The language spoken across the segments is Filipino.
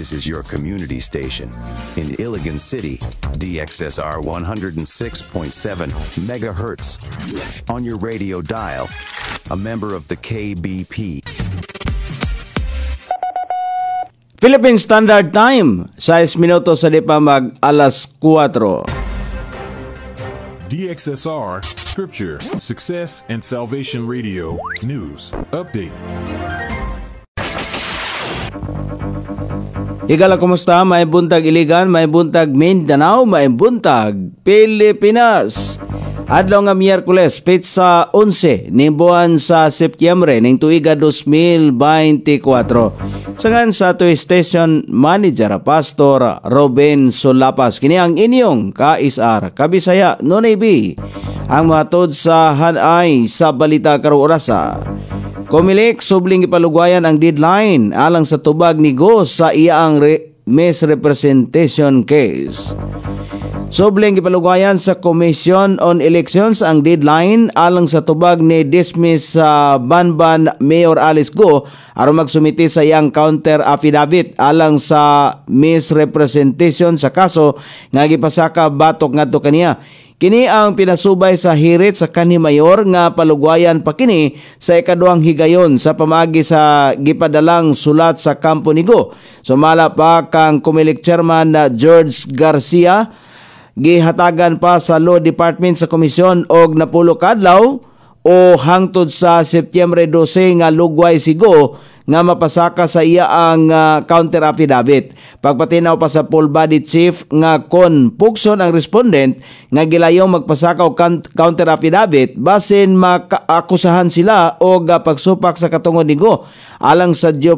This is your community station. In Iligan City, DXSR 106.7 megahertz. On your radio dial, a member of the KBP. Philippine Standard Time, 6 minutos sa di pa mag alas 4. DXSR, Scripture, Success and Salvation Radio, News, Update. Igala kumusta? May buntag Iligan, may buntag Mindanao, may buntag Pilipinas. Adlaw nga Miyerkules, petsa 11 ning buwan sa Setyembre ning tuiga 2024. Sangan sa to station manager Pastor Robin Solapas kini ang inyong KSR Kabisaya Nonay Ang matod sa hanay sa balita karong orasa. Kumilik subling ipalugwayan ang deadline alang sa tubag ni Go sa iyaang re- misrepresentation case. Sobling gipalugayan sa Commission on Elections ang deadline alang sa tubag ni dismiss sa uh, Banban Mayor Alice Go aron magsumiti sa iyang counter affidavit alang sa misrepresentation sa kaso nga gipasaka batok ngadto kaniya. Kini ang pinasubay sa hirit sa kanhi mayor nga palugwayan pa kini sa ikaduhang higayon sa pamagi sa gipadalang sulat sa kampo nigo. Sumala pa kang Kumilik Chairman na George Garcia gihatagan pa sa Law Department sa komisyon og napulo kadlaw o hangtod sa Setyembre 12 nga lugway sigo nga mapasaka sa iya ang uh, counter affidavit. Pagpatinaw pa sa full body chief nga kon pugson ang respondent nga gilayong magpasaka og counter affidavit basin makakusahan sila og pagsupak sa katungod nigo alang sa due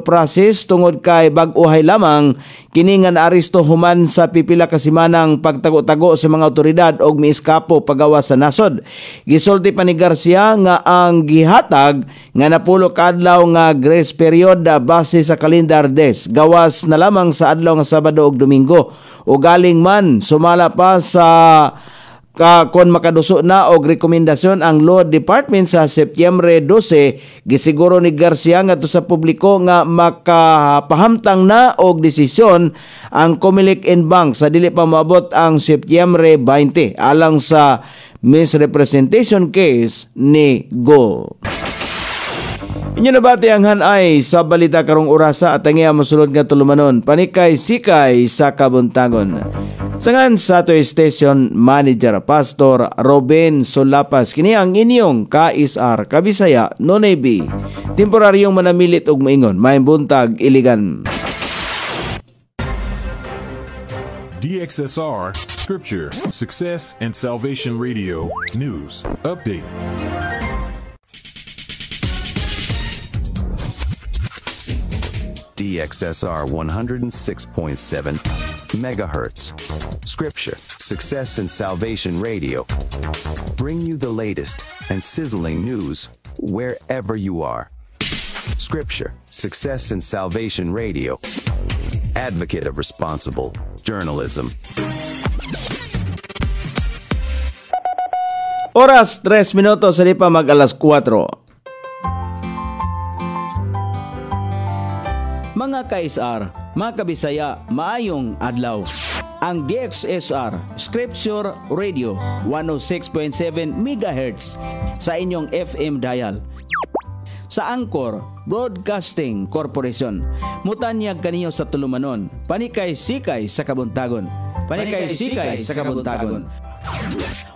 tungod kay bag-uhay lamang kini nga naaresto human sa pipila ka semanang pagtago-tago sa mga awtoridad og miiskapo pagawa sa nasod. Gisulti pa ni Garcia nga ang gihatag nga napulo kadlaw nga grace period periodo base sa kalendar des gawas na lamang sa adlaw nga Sabado ug Domingo o galing man sumala pa sa ka kon makaduso na og rekomendasyon ang law department sa September 12 gisiguro ni Garcia nga to sa publiko nga makapahamtang na og desisyon ang Comelec and Bank sa dili pa maabot ang September 20 alang sa misrepresentation case ni Go. Inyo nabati ang hanay sa balita karong orasa at ang iya masulod nga tulumanon panikay sikay sa kabuntagon. Sangan sa ato station manager Pastor Robin Solapas kini ang inyong KSR Kabisaya No Navy. Temporaryong manamilit og maingon buntag, iligan. DXSR Scripture Success and Salvation Radio News Update DXSR 106.7 MHz. Scripture, Success and Salvation Radio. Bring you the latest and sizzling news wherever you are. Scripture, Success and Salvation Radio. Advocate of responsible journalism. Oras, tres minutos, sería para alas cuatro. Mga ka-SR, mga kabisaya, maayong adlaw. Ang DXSR Scripture Radio 106.7 MHz sa inyong FM dial sa Angkor Broadcasting Corporation. Mutanyag kaniyo sa tulumanon, panikay-sikay sa kabuntagon. Panikay-sikay sa kabuntagon.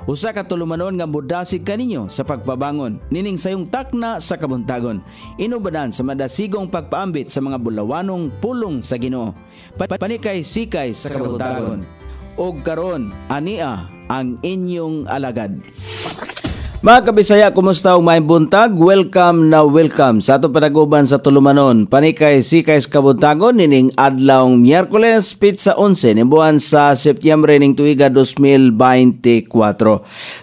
Usa ka tulumanon nga mudasig kaninyo sa pagpabangon nining sayong takna sa kabuntagon. Inubadan sa madasigong pagpaambit sa mga bulawanong pulong sa Ginoo. Panikay sikay sa kabuntagon. Og karon ania ang inyong alagad. Mga kabisaya, kumusta ang maayong buntag? Welcome na welcome sa ato panaguban sa Tulumanon. Panikay si Kais kabuntagon nining adlaw Miyerkules pizza 11 ng buwan sa Septyembre ning tuiga 2024.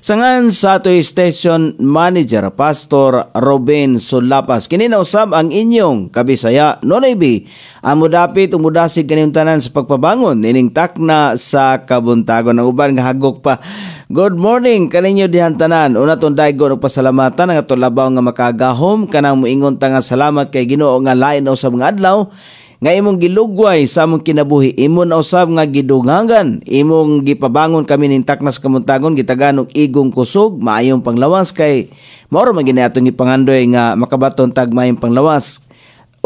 Sangan sa ato station manager Pastor Robin Solapas. Kininausab ang inyong kabisaya Nolaybi. Amo dapit umudasig kanilang tanan sa pagpabangon nining takna sa kabuntagon ang uban nga hagok pa Good morning kaninyo dihan tanan. Una tong daygon og pasalamatan ang ato labaw nga makagahom kanang moingon ta nga salamat kay Ginoo nga lain sa mga adlaw nga imong gilugway sa among kinabuhi Imon na usab nga gidungangan. imong gipabangon kami ning taknas kamuntagon gitagan og igong kusog maayong panglawas kay mao ra magina atong ipangandoy nga makabaton tagmayong panglawas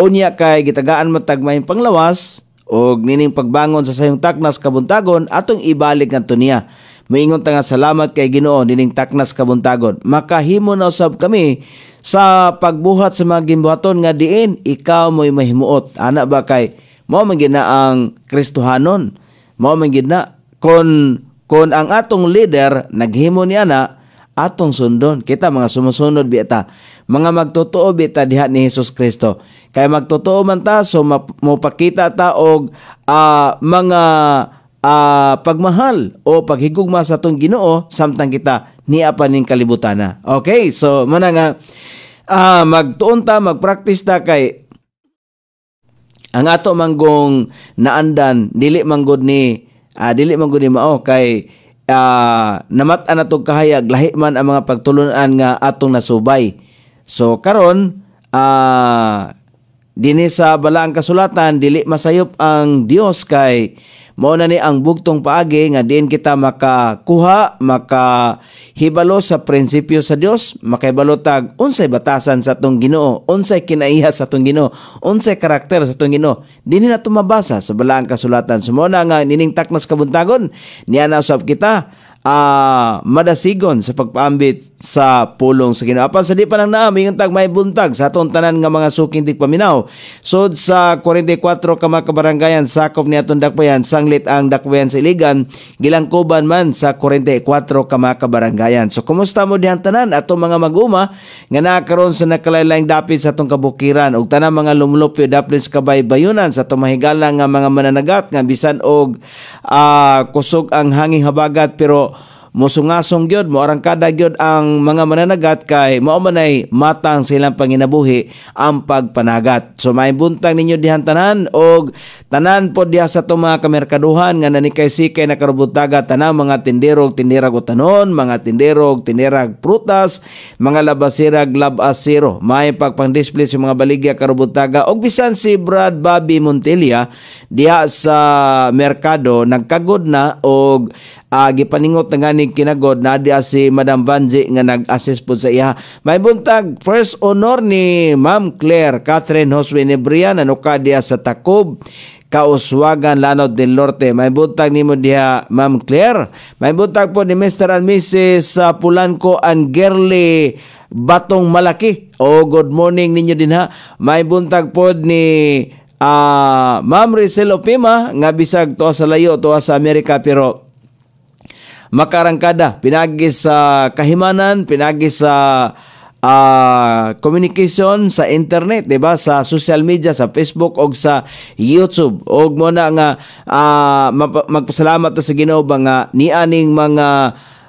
unya kay gitagaan matagmayong panglawas ug nining pagbangon sa sayong Taknas Kabuntagon atong ibalik ngadto niya. Moingon ta nga salamat kay Ginoo nining Taknas Kabuntagon. Makahimo na usab kami sa pagbuhat sa mga gimbuhaton nga diin ikaw mo'y mahimuot. Ana ba kay mao man ang Kristohanon. Mao man na kon kon ang atong leader naghimo niya na atong sundon. Kita mga sumusunod bieta. Mga magtotoo bieta diha ni Hesus Kristo. Kay magtotoo man ta so mopakita ta og uh, mga uh, pagmahal o paghigugma sa atong Ginoo samtang kita niapanin pa ning kalibutana. Okay, so mananga uh, ah, magtuon ta, magpractice ta kay ang ato manggong naandan dili manggod ni uh, dili manggod ni mao kay uh, ah, namat na tog kahayag lahi man ang mga pagtulunan nga atong nasubay. So karon uh, Dini sa balaang kasulatan dili masayop ang Dios kay mao na ni ang bugtong paagi nga din kita makakuha, makahibalo sa prinsipyo sa Dios, makahibalo unsay batasan sa atong Ginoo, unsay kinaiha sa atong Ginoo, unsay karakter sa atong Ginoo. Dini na tumabasa sa balaang kasulatan. So na nga nining takmas kabuntagon niya na kita uh, madasigon sa pagpaambit sa pulong sa Ginoo. Apan sa di pa lang naami ang tag may buntag sa atong tanan nga mga suking di paminaw. Sod sa 44 ka mga kabarangayan sakop ni atong dakbayan sanglit ang dakbayan sa Iligan gilangkoban man sa 44 ka mga kabarangayan. So kumusta mo diyan tanan atong mga maguma nga nakaron sa nakalain-laing dapit sa atong kabukiran ug tanang mga lumulupyo dapit sa kabaybayonan sa atong mahigala nga mga mananagat nga bisan og uh, kusog ang hangin habagat pero mosungasong gyud mo arang kada gyud ang mga mananagat kay mao manay matang silang panginabuhi ang pagpanagat so may buntag ninyo dihan tanan og tanan pod diha sa tuma mga kamerkaduhan nga nanikay sikay nakarubutaga tanan mga tindero tinderog tinderag utanon mga tindero og tinderag prutas mga labasirag labasiro may pagpangdisplay sa mga baligya karubutaga og bisan si Brad Bobby Montilla diha sa merkado nagkagod na og uh, gipaningot na ganing kinagod na diya si Madam Banji nga nag-assist po sa iya. May buntag first honor ni Ma'am Claire Catherine Josue Nebrian ano sa Tacob Kauswagan Lanod del Norte. May buntag ni mo diha, Ma'am Claire. May buntag po ni Mr. and Mrs. Ah, Pulanco and Gerly Batong Malaki. Oh, good morning ninyo din ha. May buntag po ni uh, Ma'am Rizal Opima nga bisag to sa layo, to sa Amerika pero makarangkada pinagi sa kahimanan pinagi sa uh, communication sa internet, 'di ba? Sa social media, sa Facebook og sa YouTube. Og mo na nga uh, magpasalamat sa Ginoo ba nga aning mga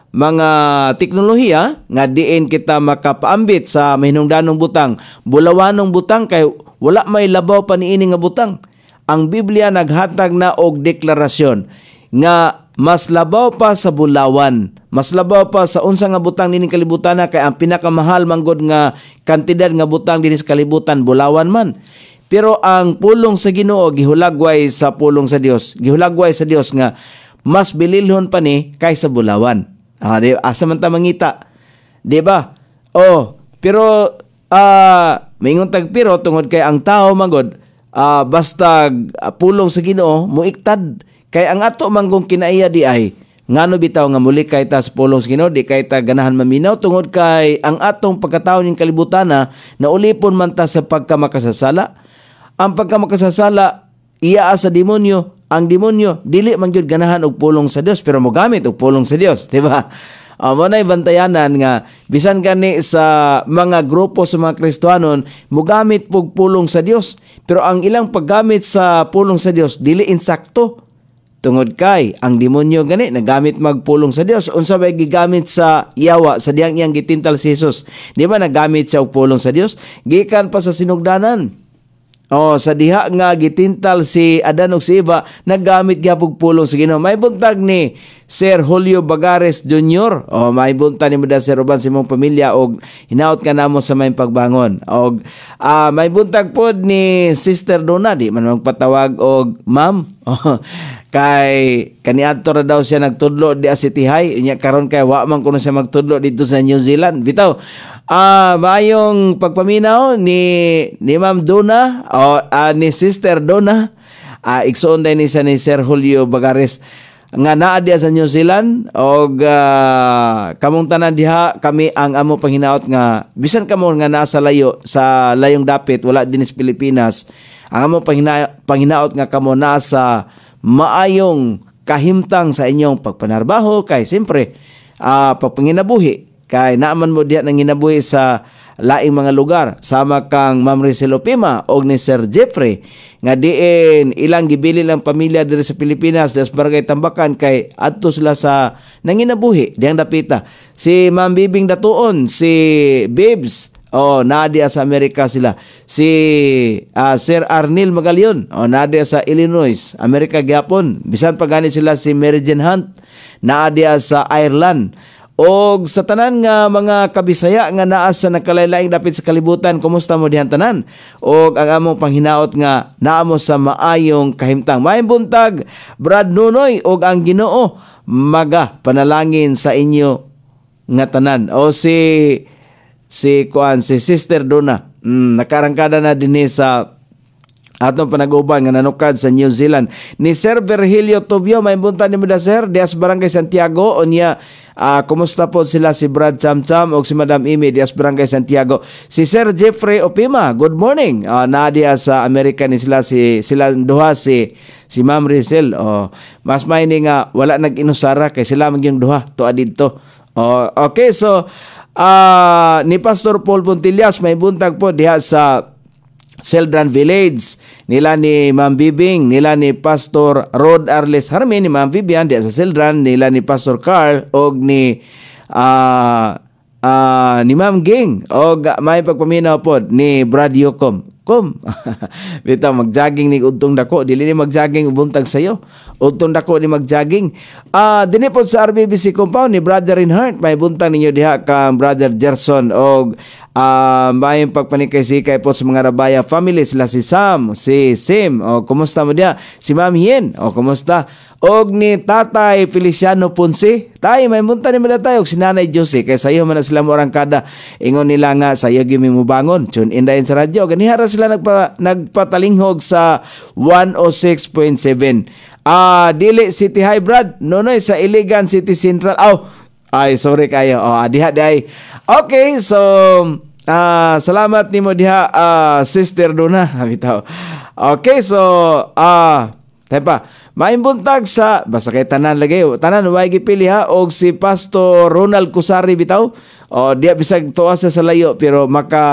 mga teknolohiya nga diin kita makapaambit sa mahinungdanong butang, bulawanong butang kay wala may labaw pa niini nga butang. Ang Biblia naghatag na og deklarasyon nga mas labaw pa sa bulawan, mas labaw pa sa unsa nga butang dining kalibutan kay ang pinakamahal manggod nga kantidad nga butang dinis kalibutan bulawan man. Pero ang pulong sa Ginoo gihulagway sa pulong sa Dios, gihulagway sa Dios nga mas bililhon pa ni kaysa bulawan. Ah, di, asa man ta mangita. 'Di ba? Oh, pero ah uh, mingon tag pero tungod kay ang tao manggod uh, basta uh, pulong sa Ginoo muiktad Kay ang ato manggong kinaiya di ay, ngano bitaw nga muli kay ta sa pulong Ginoo di kay ta ganahan maminaw tungod kay ang atong pagkatao ning kalibutan na ulipon man ta sa pagkamakasasala ang pagkamakasasala iya sa demonyo ang demonyo dili man gyud ganahan og pulong sa Dios pero mogamit og pulong sa Dios di ba Amo mo na bantayanan nga bisan gani sa mga grupo sa mga Kristohanon mogamit pug pulong sa Dios pero ang ilang paggamit sa pulong sa Dios dili insakto tungod kay ang demonyo gani nagamit magpulong sa Dios unsa bay gigamit sa yawa sa diyang iyang gitintal si Jesus di ba nagamit siya og pulong sa Dios gikan pa sa sinugdanan Oh, sa diha nga gitintal si Adan ug si Eva naggamit gyapog pulong sa Ginoo. May buntag ni Sir Julio Bagares Jr. Oh, may buntag ni Madam Sir Ruban sa imong pamilya og hinaut ka namo sa may pagbangon. Og uh, may buntag pod ni Sister Dona di man magpatawag og ma'am. Oh, kay kaniadto ra daw siya nagtudlo di asitihay inya karon kay wa man kuno siya magtudlo dito sa New Zealand bitaw ah uh, maayong pagpaminaw ni ni Ma'am Dona o uh, ni Sister Dona uh, ah, igsoon din ni ni Sir Julio Bagares nga naa diya sa New Zealand og uh, kamong tanan diha kami ang amo panghinaot nga bisan kamo nga naa sa layo sa layong dapit wala dinis Pilipinas ang amo panghina, panghinaot nga kamo naa sa maayong kahimtang sa inyong pagpanarbaho kay siyempre uh, pagpanginabuhi kay naaman mo diha nang ginabuhi sa laing mga lugar sama kang Ma'am Rizelo Pima og ni Sir Jeffrey nga diin ilang gibili lang pamilya diri sa Pilipinas sa barangay Tambakan kay adto sila sa nanginabuhi diyang dapita si Ma'am Bibing Datuon si Bibs Oh, Nadia sa Amerika sila. Si uh, Sir Arnil Magalion, oh, Nadia sa Illinois, Amerika gyapon. Bisan pa gani sila si Mary Jane Hunt, Nadia sa Ireland. Og sa tanan nga mga kabisaya nga naa sa nagkalaylaing dapit sa kalibutan, kumusta mo dihan tanan? O ang among panghinaot nga naa mo sa maayong kahimtang. Maayong buntag, Brad Nunoy, og ang ginoo, maga panalangin sa inyo nga tanan. O si si kuan si Sister Dona mm, nakarangkada na din sa atong panag-uban nga nanukad sa New Zealand ni Sir Virgilio Tobio, may bunta ni Muda Sir Dias Barangay Santiago unya uh, ah, kumusta po sila si Brad Chamcham o si Madam Imi Dias Barangay Santiago si Sir Jeffrey Opima good morning uh, na dia sa ah, Amerika ni sila si sila duha si si Ma'am Rizel oh, mas may nga wala nag-inusara kay sila magyang duha to adito oh, okay so uh, ni Pastor Paul Puntillas may buntag po diha sa Seldran Village nila ni Ma'am Bibing nila ni Pastor Rod Arles Harmin ni Ma'am Vivian diha sa Seldran nila ni Pastor Carl og ni uh, uh, ni Ma'am Ging og may pagpaminaw po ni Brad Yocom kom. Dito magjaging ni utong dako, dili ni magjaging ubuntag sayo. Utong dako ni magjaging. Ah, uh, dinhi po sa RBBC compound ni Brother in Heart, may buntang ninyo diha ka Brother Gerson og uh, ah, may pagpanikay-sikay po sa mga Rabaya family sila si Sam, si Sim, o kumusta mo diha? Si Ma'am Hien, o kumusta? Og ni Tatay Feliciano Punsi. Tay, may munta ni tayo si Nanay Josie kay sayo man sila mo kada. Ingon nila nga sayo gyud mo bangon. Tune in dayon sa radyo. Ganihara sila sila nagpa, nagpatalinghog sa 106.7. Ah, uh, dili City High Brad, nonoy sa Iligan City Central. Oh, ay sorry kayo. Oh, ah, diha day. Okay, so Ah, uh, salamat nimo diha uh, sister Dona, bitaw. Okay, so ah uh, Tepa, maimbuntag sa basta kay tanan lagi, tanan way gipili ha og si Pastor Ronald Kusari bitaw. O oh, diya bisag tuwa sa layo pero maka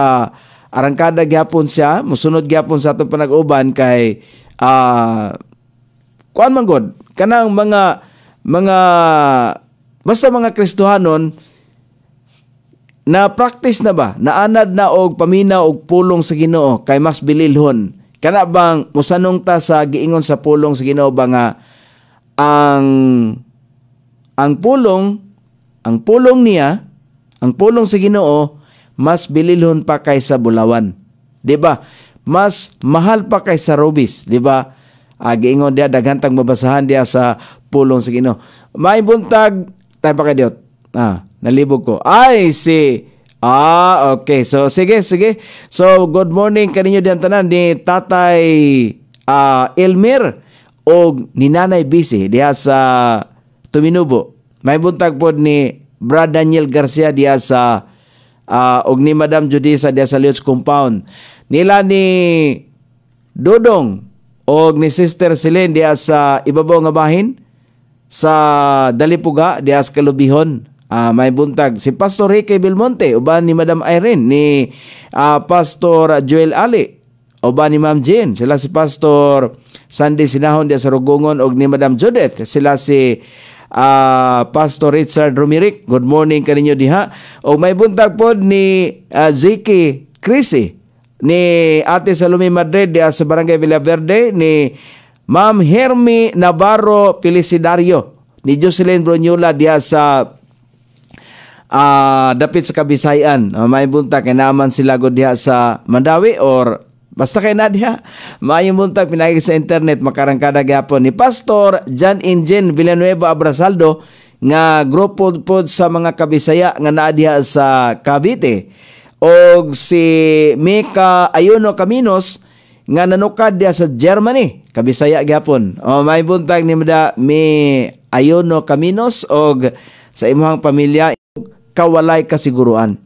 arangkada gyapon siya mosunod gyapon sa atong panag-uban kay uh, kuan man god kanang mga mga basta mga Kristohanon na practice na ba naanad na og paminaw og pulong sa Ginoo kay mas bililhon kana bang musanong ta sa giingon sa pulong sa Ginoo ba nga ang ang pulong ang pulong niya ang pulong sa Ginoo mas bililhon pa kaysa bulawan. 'Di ba? Mas mahal pa kaysa rubis, 'di ba? Agiingon ah, dia dagantang tag mabasahan dia sa pulong sa Ginoo. May buntag tayo pa kay diot. Ah, nalibog ko. Ay si Ah, okay. So sige, sige. So good morning kaninyo diyan tanan ni Tatay uh, Elmer o ni Nanay Bisi diha sa Tuminubo. May buntag pod ni Brad Daniel Garcia diha sa uh, og ni Madam Judy sa Desalutes compound nila ni Dodong og ni Sister Celine diha sa ibabaw nga bahin sa Dalipuga diha sa Kalubihon uh, may buntag si Pastor Ricky Belmonte uban ni Madam Irene ni uh, Pastor Joel Ali uban ni Ma'am Jean sila si Pastor Sandy Sinahon diha sa Rugungon og ni Madam Judith sila si uh, Pastor Richard Rumiric. Good morning kaninyo diha. O may buntag pod ni uh, Ziki Crisi ni Ate Salome Madrid diha sa Barangay Villaverde ni Ma'am Hermi Navarro Felicidario ni Jocelyn Brunyola diha sa uh, dapit sa Kabisayan. Uh, may buntag kay naman sila gud diha sa Mandawi or Basta kay Nadia, maayong buntag pinagig sa internet makarangkada gapon ni Pastor John Ingen Villanueva Abrasaldo nga grupo pod sa mga Kabisaya nga Nadia sa Cavite og si Mika Ayuno Caminos nga nanukad dia sa Germany Kabisaya gapon. O may buntag ni Mada mi Ayuno Caminos og sa imong pamilya kawalay kasiguruan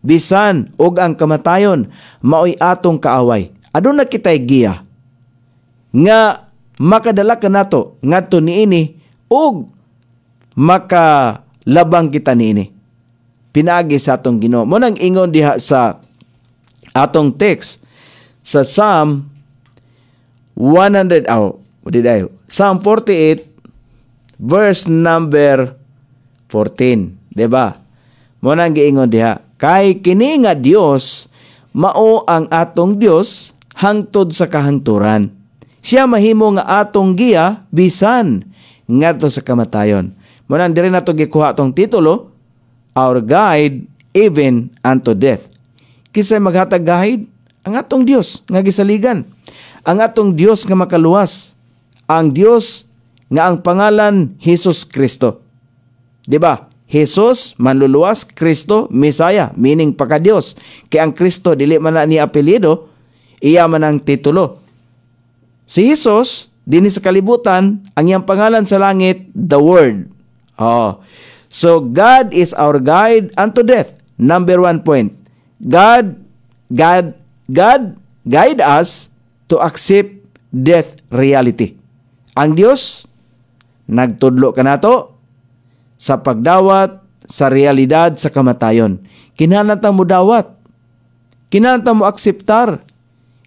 bisan og ang kamatayon maoy atong kaaway aduna kitay giya nga makadala ka nato ngadto niini og makalabang kita niini Pinagi sa atong Ginoo mo nang ingon diha sa atong text sa Psalm 100 oh did I Psalm 48 verse number 14 de ba mo nang giingon diha Kay kini nga Dios mao ang atong Dios hangtod sa kahanturan. Siya mahimo nga atong giya bisan ngadto sa kamatayon. Muna diri nato gikuha tong titulo Our Guide Even Unto Death. Kisay maghatag guide ang atong Dios nga gisaligan. Ang atong Dios nga makaluwas. Ang Dios nga ang pangalan Hesus Kristo. 'Di ba? Jesus, manluluwas, Kristo, Misaya, meaning pagka-Dios. Kaya ang Kristo, dili man na ni apelido, iya man ang titulo. Si Jesus, din sa kalibutan, ang iyang pangalan sa langit, the Word. Oh. So, God is our guide unto death. Number one point. God, God, God guide us to accept death reality. Ang Dios, nagtudlo ka nato, sa pagdawat sa realidad sa kamatayon. Kinanata mo dawat. Kinanata mo akseptar.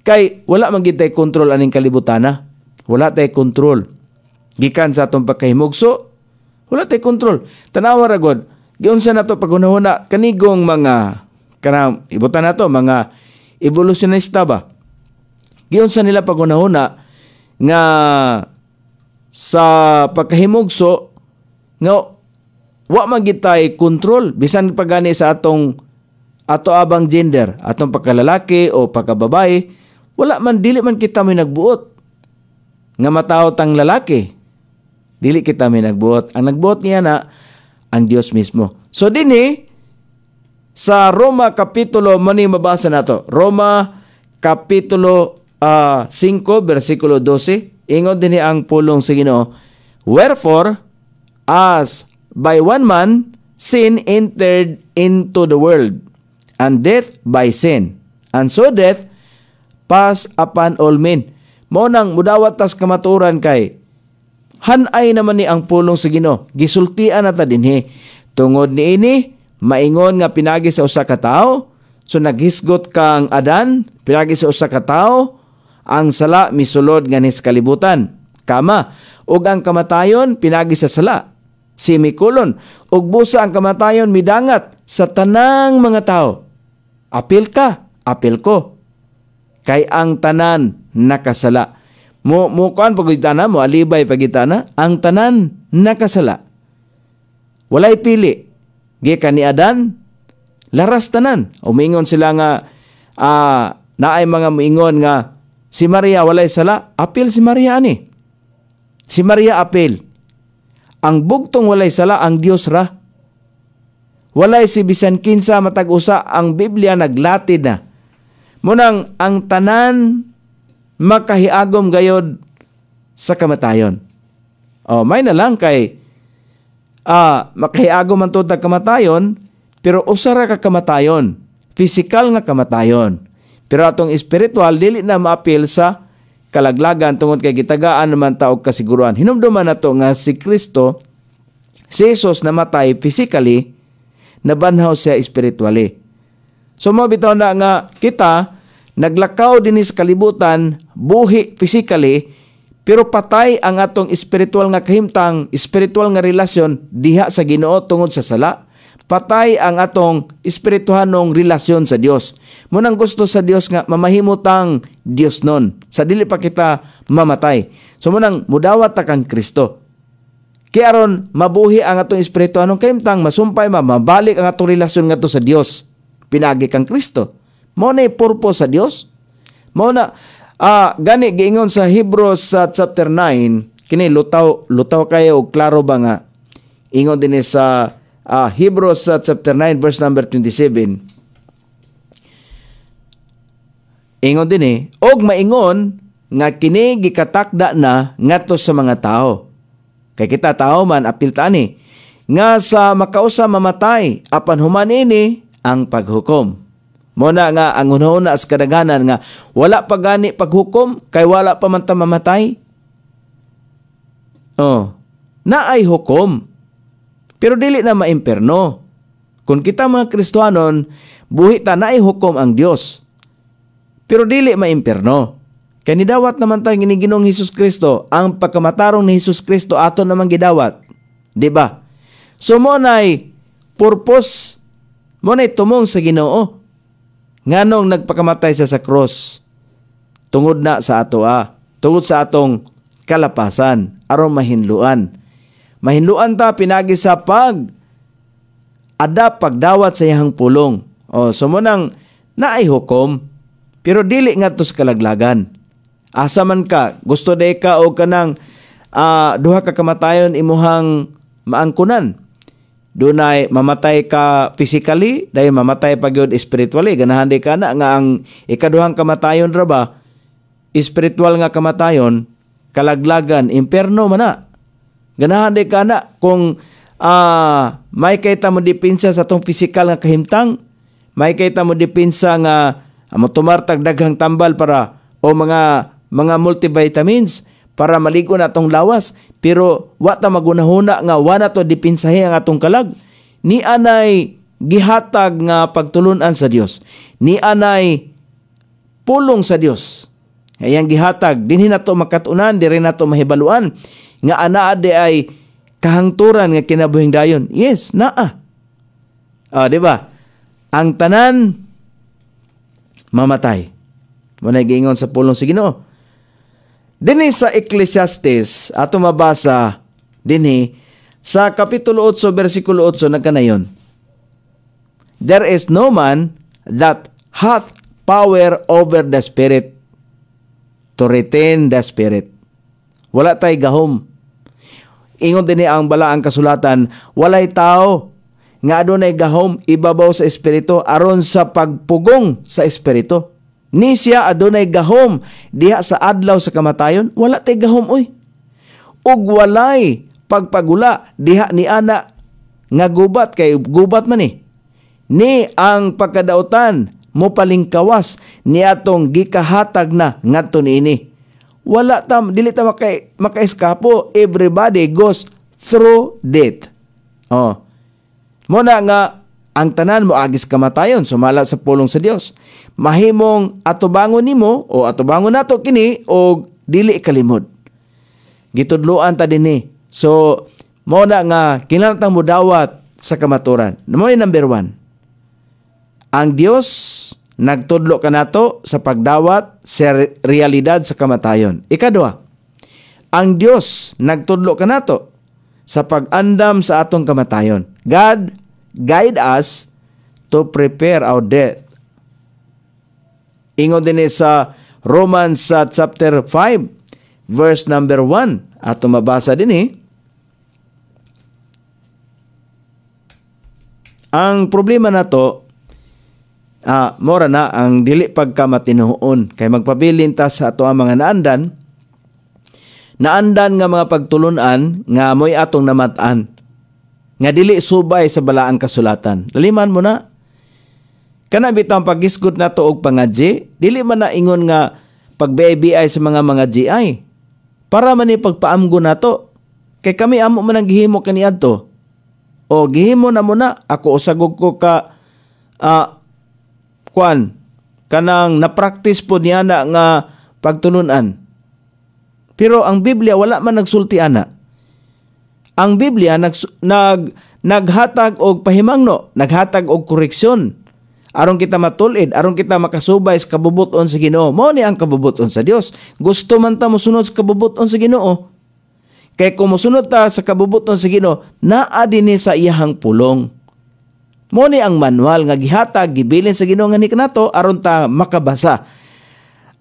Kay wala man gid tay kontrol aning kalibutana. Wala tay kontrol. Gikan sa atong pagkahimugso, wala tay kontrol. Tanawa ra god. Giunsa na to paghunahuna kanigong mga kanang ibutan nato mga evolutionista ba? Giunsa nila paghunahuna nga sa pagkahimugso nga wa magitay control bisan pagani sa atong ato abang gender atong pagkalalaki o pagkababae wala man dili man kita may nagbuot nga mataw tang lalaki dili kita may nagbuot ang nagbuot niya na ang Dios mismo so dinhi sa Roma kapitulo mo mabasa nato Roma kapitulo uh, ah, 5 versikulo 12 ingon dinhi ang pulong sa Ginoo wherefore as by one man, sin entered into the world, and death by sin. And so death pass upon all men. Mao nang mudawat tas kamaturan kay hanay naman ni ang pulong sa Ginoo. Gisultian na ta dinhi. Tungod ni ini maingon nga pinagi sa usa ka tawo, so naghisgot kang adan pinagi sa usa ka tawo, ang sala misulod nga kalibutan. Kama ug ang kamatayon pinagi sa sala Semikolon, og busa ang kamatayon midangat sa tanang mga tao. Apil ka, apil ko. Kay ang tanan nakasala. Mo mo kan pagitana mo alibay pagitana ang tanan nakasala. Walay pili. Gikan ni Adan laras tanan. Umingon sila nga uh, naay mga muingon nga si Maria walay sala, apil si Maria ani. Si Maria apil ang bugtong walay sala ang Dios ra. Walay si bisan kinsa matag usa ang Biblia naglatid na. Munang ang tanan makahiagom gayod sa kamatayon. Oh, may na lang kay ah, makahiagom man tag kamatayon pero usa ra ka kamatayon, physical nga kamatayon. Pero atong spiritual dili na maapil sa kalaglagan tungod kay gitagaan naman ta og kasiguruan. Hinumduman nato nga si Kristo si Jesus namatay physically nabanhaw siya spiritually. So mo na nga kita naglakaw din sa kalibutan buhi physically pero patay ang atong spiritual nga kahimtang, spiritual nga relasyon diha sa Ginoo tungod sa sala patay ang atong espirituhanong relasyon sa Dios. Munang gusto sa Dios nga mamahimutang Dios nun. Sa dili pa kita mamatay. So munang mudawat ta kang Kristo. Kaya aron mabuhi ang atong espiritu anong kaimtang masumpay ma mabalik ang atong relasyon nga ngadto sa Dios. Pinagi kang Kristo. Mao na purpose sa Dios. Mao na gani giingon sa Hebrews sa uh, chapter 9 kini lutaw lutaw kayo klaro ba nga ingon dinhi sa uh, Hebrews uh, chapter 9 verse number 27. Ingon din eh, og maingon nga kini gikatakda na ngadto sa mga tao. Kay kita tao man apil tani nga sa makausa mamatay apan human ini ang paghukom. Mo na nga ang hunahuna as kadaganan nga wala pa gani paghukom kay wala pa man ta mamatay. Oh, naay hukom pero dili na maimperno. Kung kita mga kristuanon, buhi ta na hukom ang Dios. Pero dili maimperno. Kay nidawat naman tayo ni Ginoong Hesus Kristo, ang pagkamatarong ni Hesus Kristo aton naman gidawat. 'Di ba? So mo nay purpose mo nay tumong sa Ginoo. Nganong nagpakamatay sa sa cross tungod na sa ato ah, tungod sa atong kalapasan aron mahinluan Mahinluan ta pinagi sa pag ada pagdawat sa iyang pulong. O so mo nang naay hukom pero dili nga tos kalaglagan. Asa man ka gusto de ka o kanang uh, ah, duha ka kamatayon imuhang maangkunan. Dunay mamatay ka physically, dahil mamatay pa gyud spiritually. Ganahan di ka na nga ang ikaduhang kamatayon ra ba? Spiritual nga kamatayon, kalaglagan, imperno man na. Ganahan di ka na kung uh, may kita mo dipinsa sa tong physical nga kahimtang, may kita mo dipinsa nga amo ah, tumartag daghang tambal para o mga mga multivitamins para maligo na tong lawas pero wa ta magunahuna nga wa na to dipinsahi ang atong kalag ni anay gihatag nga pagtulunan sa Dios ni anay pulong sa Dios ayang gihatag dinhi nato makatunan diri nato mahibaluan nga ana ade ay kahangturan nga kinabuhing dayon. Yes, naa. Ah, oh, di ba? Ang tanan mamatay. Mo na giingon sa pulong si Ginoo. Dinhi sa Ecclesiastes ato mabasa dinhi sa kapitulo 8 bersikulo 8 nagkanayon. There is no man that hath power over the spirit to retain the spirit. Wala tay gahom Ingon din ang balaang kasulatan, walay tao nga adunay gahom ibabaw sa espiritu aron sa pagpugong sa espiritu. Ni siya adunay gahom diha sa adlaw sa kamatayon, wala tay gahom oy. Ug walay pagpagula diha ni ana nga gubat kay gubat man eh. Ni ang pagkadautan mo palingkawas ni atong gikahatag na ngadto niini wala tam dili ta maka makaiskapo everybody goes through death oh mo na nga ang tanan mo agis kamatayon sumala sa pulong sa Dios mahimong atubangon nimo o atubangon nato kini o dili kalimod gitudloan ta dinhi so mo na nga kinahanglan mo dawat sa kamaturan mo number one. ang Dios nagtudlo ka nato sa pagdawat sa realidad sa kamatayon. Ikadua, ang Dios nagtudlo ka nato sa pagandam sa atong kamatayon. God guide us to prepare our death. Ingon din eh sa Romans sa chapter 5 verse number 1 Ato mabasa din eh. Ang problema na to, Ah, mora na ang dili pagkamatinuon kay magpabilin ta sa ato ang mga naandan naandan nga mga pagtulunan nga moy atong namatan nga dili subay sa balaang kasulatan laliman mo na kana bitang pagisgot nato og pangadji dili man na ingon nga pag BBI sa mga mga GI para man ni pagpaamgo nato kay kami amo man ang gihimo kaniadto o gihimo na mo na ako usagog ko ka uh, kwan kanang na-practice po niya na nga pagtulunan. Pero ang Biblia wala man nagsulti ana. Ang Biblia nag, nag naghatag og pahimangno, naghatag og koreksyon. Aron kita matulid, aron kita makasubay sa kabubuton sa Ginoo. Mao ni ang kabubuton sa Dios. Gusto man ta mosunod sa kabubuton sa Ginoo. Kay kung mosunod ta sa kabubuton sa Ginoo, naa dinhi sa iyang pulong. Moni ang manual nga gihatag gibilin sa Ginoo nga nikanato aron ta makabasa. A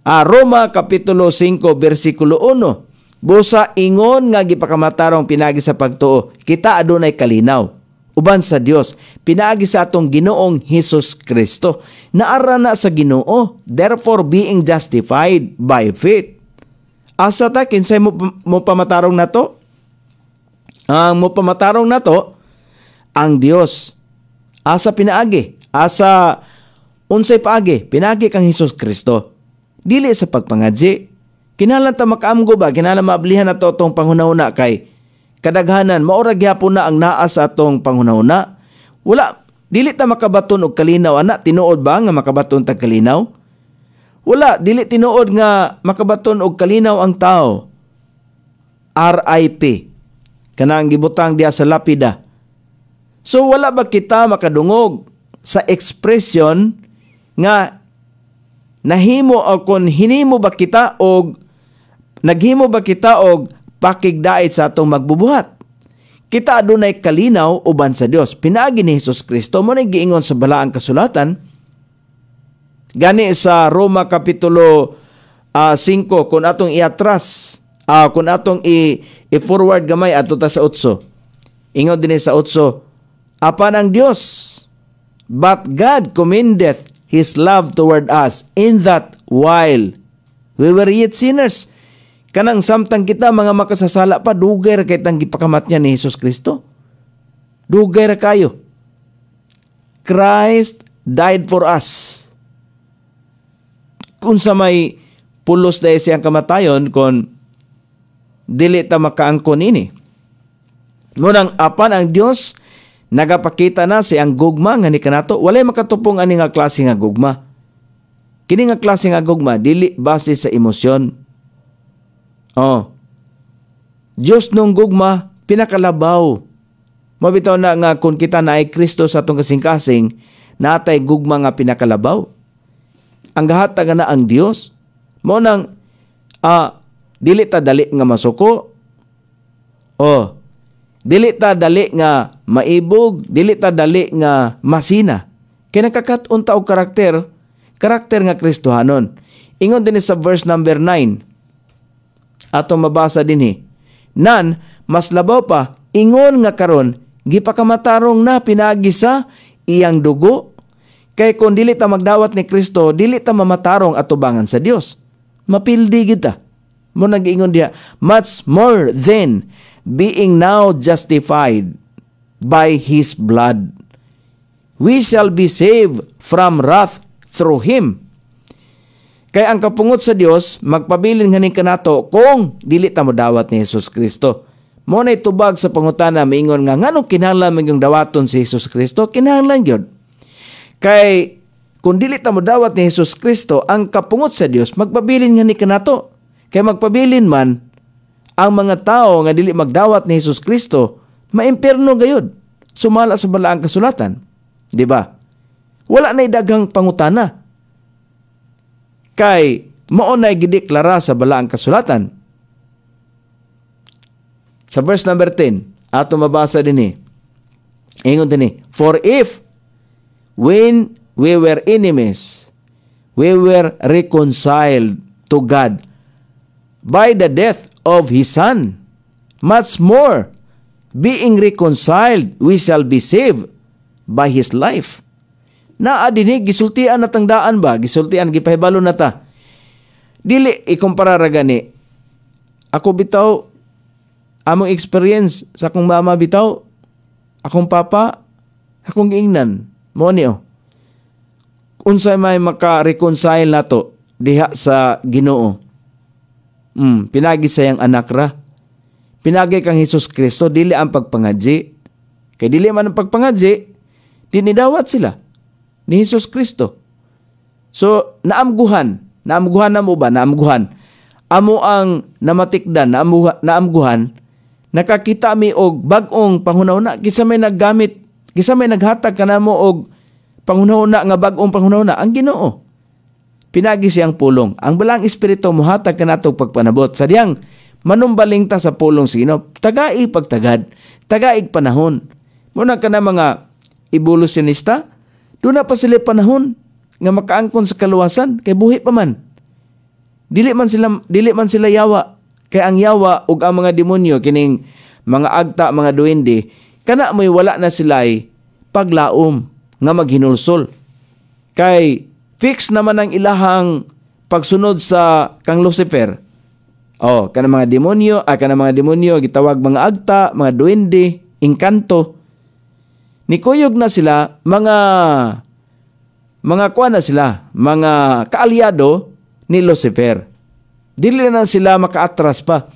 ah, Roma kapitulo 5 bersikulo 1. Busa ingon nga gipakamatarong pinagi sa pagtuo, kita adunay kalinaw uban sa Dios pinaagi sa atong Ginoong Hesus Kristo naara na sa Ginoo therefore being justified by faith asa ta kinsay mo, mo pamatarong nato ang mo pamatarong nato ang Dios Asa pinaagi, asa unsay paagi, pinaagi kang Hesus Kristo. Dili sa pagpangadji, kinahanglan ta makaamgo ba, kinahanglan maablihan na totong panghunahuna kay kadaghanan maura gyapon na ang naa sa atong panghunahuna. Wala dili ta makabaton og kalinaw ana tinuod ba nga makabaton ta kalinaw? Wala dili tinuod nga makabaton og kalinaw ang tao. RIP. Kana ang gibutang diha sa lapida. So wala ba kita makadungog sa expression nga nahimo o kon hinimo ba kita og naghimo ba kita og pakigdait sa atong magbubuhat? Kita adunay kalinaw uban sa Dios. Pinaagi ni Hesus Kristo mo na giingon sa balaang kasulatan gani sa Roma kapitulo uh, ah, 5 kung atong iatras uh, kung atong i-forward gamay ato ta sa utso. Ingon din sa utso apan ang Dios. But God commendeth His love toward us in that while we were yet sinners. Kanang samtang kita mga makasasala pa, dugay ra kitang gipakamat niya ni Jesus Kristo. Dugay ra kayo. Christ died for us. Kung sa may pulos dahil siyang kamatayon, kung dili ta makaangkon ini. Munang apan ang Dios Nagapakita na si ang gugma nga ni kanato walay makatupong ani nga klase nga gugma. Kini nga klase nga gugma dili base sa emosyon. Oh. Dios nung gugma pinakalabaw. Mabitaw na nga kung kita na ay Kristo sa atong kasing-kasing, natay gugma nga pinakalabaw. Ang gahataga na ang Dios. mo nang ah, dili ta dali nga masuko. Oh, dili ta dali nga maibog, dili ta dali nga masina. Kay nagkakaton ta og karakter, karakter nga Kristohanon. Ingon din sa verse number 9. Ato mabasa dinhi. Nan mas labaw pa ingon nga karon gipakamatarong na pinagi sa iyang dugo kay kung dili ta magdawat ni Kristo dili ta mamatarong atubangan sa Dios mapildi kita mo nag-ingon diha much more than being now justified by his blood, we shall be saved from wrath through him. kay ang kapungot sa Dios, magpabilin haning kanato kung dili ta mo dawat ni Hesus Kristo. Mo na itubag sa pangutana miingon nga nganong kinahanglan magyong dawaton si Hesus Kristo? Kinahanglan gyud. Kay kung dili ta mo dawat ni Hesus Kristo, ang kapungot sa Dios magpabilin nga ni kanato. Kay magpabilin man ang mga tao nga dili magdawat ni Hesus Kristo maimperno gayud sumala sa balaang kasulatan di ba wala na daghang pangutana kay mao nay gideklara sa balaang kasulatan sa verse number 10 ato mabasa dinhi ingon dinhi for if when we were enemies we were reconciled to God by the death of His Son. Much more, being reconciled, we shall be saved by His life. Naa adini gisultian na tangdaan ba? Gisultian, gipahibalo na ta. Dili, ikumpara ra gani. Ako bitaw, among experience sa akong mama bitaw, akong papa, akong giingnan. Mo ni oh. Unsay may maka-reconcile nato diha sa Ginoo. Mm, pinagi sayang anak ra. Pinagi kang Hesus Kristo dili ang pagpangadji. Kay dili man ang pagpangadji, dinidawat sila ni Hesus Kristo. So naamguhan, naamguhan na mo ba? Naamguhan. Amo ang namatikdan, naamguhan, naamguhan nakakita mi og bag-ong panghunahuna kisa may naggamit, kisa may naghatag kanamo og panghunahuna nga bag-ong panghunahuna ang Ginoo pinagi siyang pulong. Ang balang espiritu mohatag kanatog pagpanabot. Sadyang manumbaling ta sa pulong sino? Tagai pagtagad, tagaig panahon. Muna ka na mga evolutionista, doon na pa sila panahon nga makaangkon sa kaluwasan kay buhi pa man. Dili man sila dili man sila yawa kay ang yawa ug ang mga demonyo kining mga agta mga duwende kana may wala na sila'y paglaom nga maghinulsol. Kay fix naman ang ilahang pagsunod sa kang Lucifer. Oh, kana mga demonyo, ah, kana mga demonyo gitawag mga agta, mga duwende, inkanto. Nikuyog na sila mga mga kuha na sila, mga kaalyado ni Lucifer. Dili na sila makaatras pa.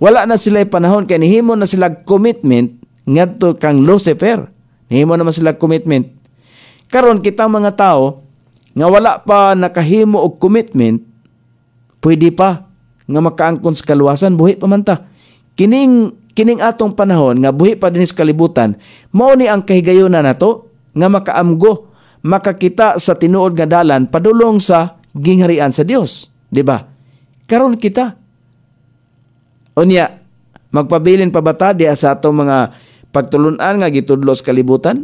Wala na sila panahon kay nihimo na sila commitment ngadto kang Lucifer. Nihimo naman sila commitment. Karon kita mga tao nga wala pa nakahimo og commitment, pwede pa nga makaangkon sa kaluwasan buhi pa man ta. Kining kining atong panahon nga buhi pa din sa kalibutan, mao ni ang kahigayonan nato nga makaamgo, makakita sa tinuod nga dalan padulong sa gingharian sa Dios, di ba? Karon kita. Unya, magpabilin pa bata diya sa atong mga pagtulunan nga gitudlos sa kalibutan?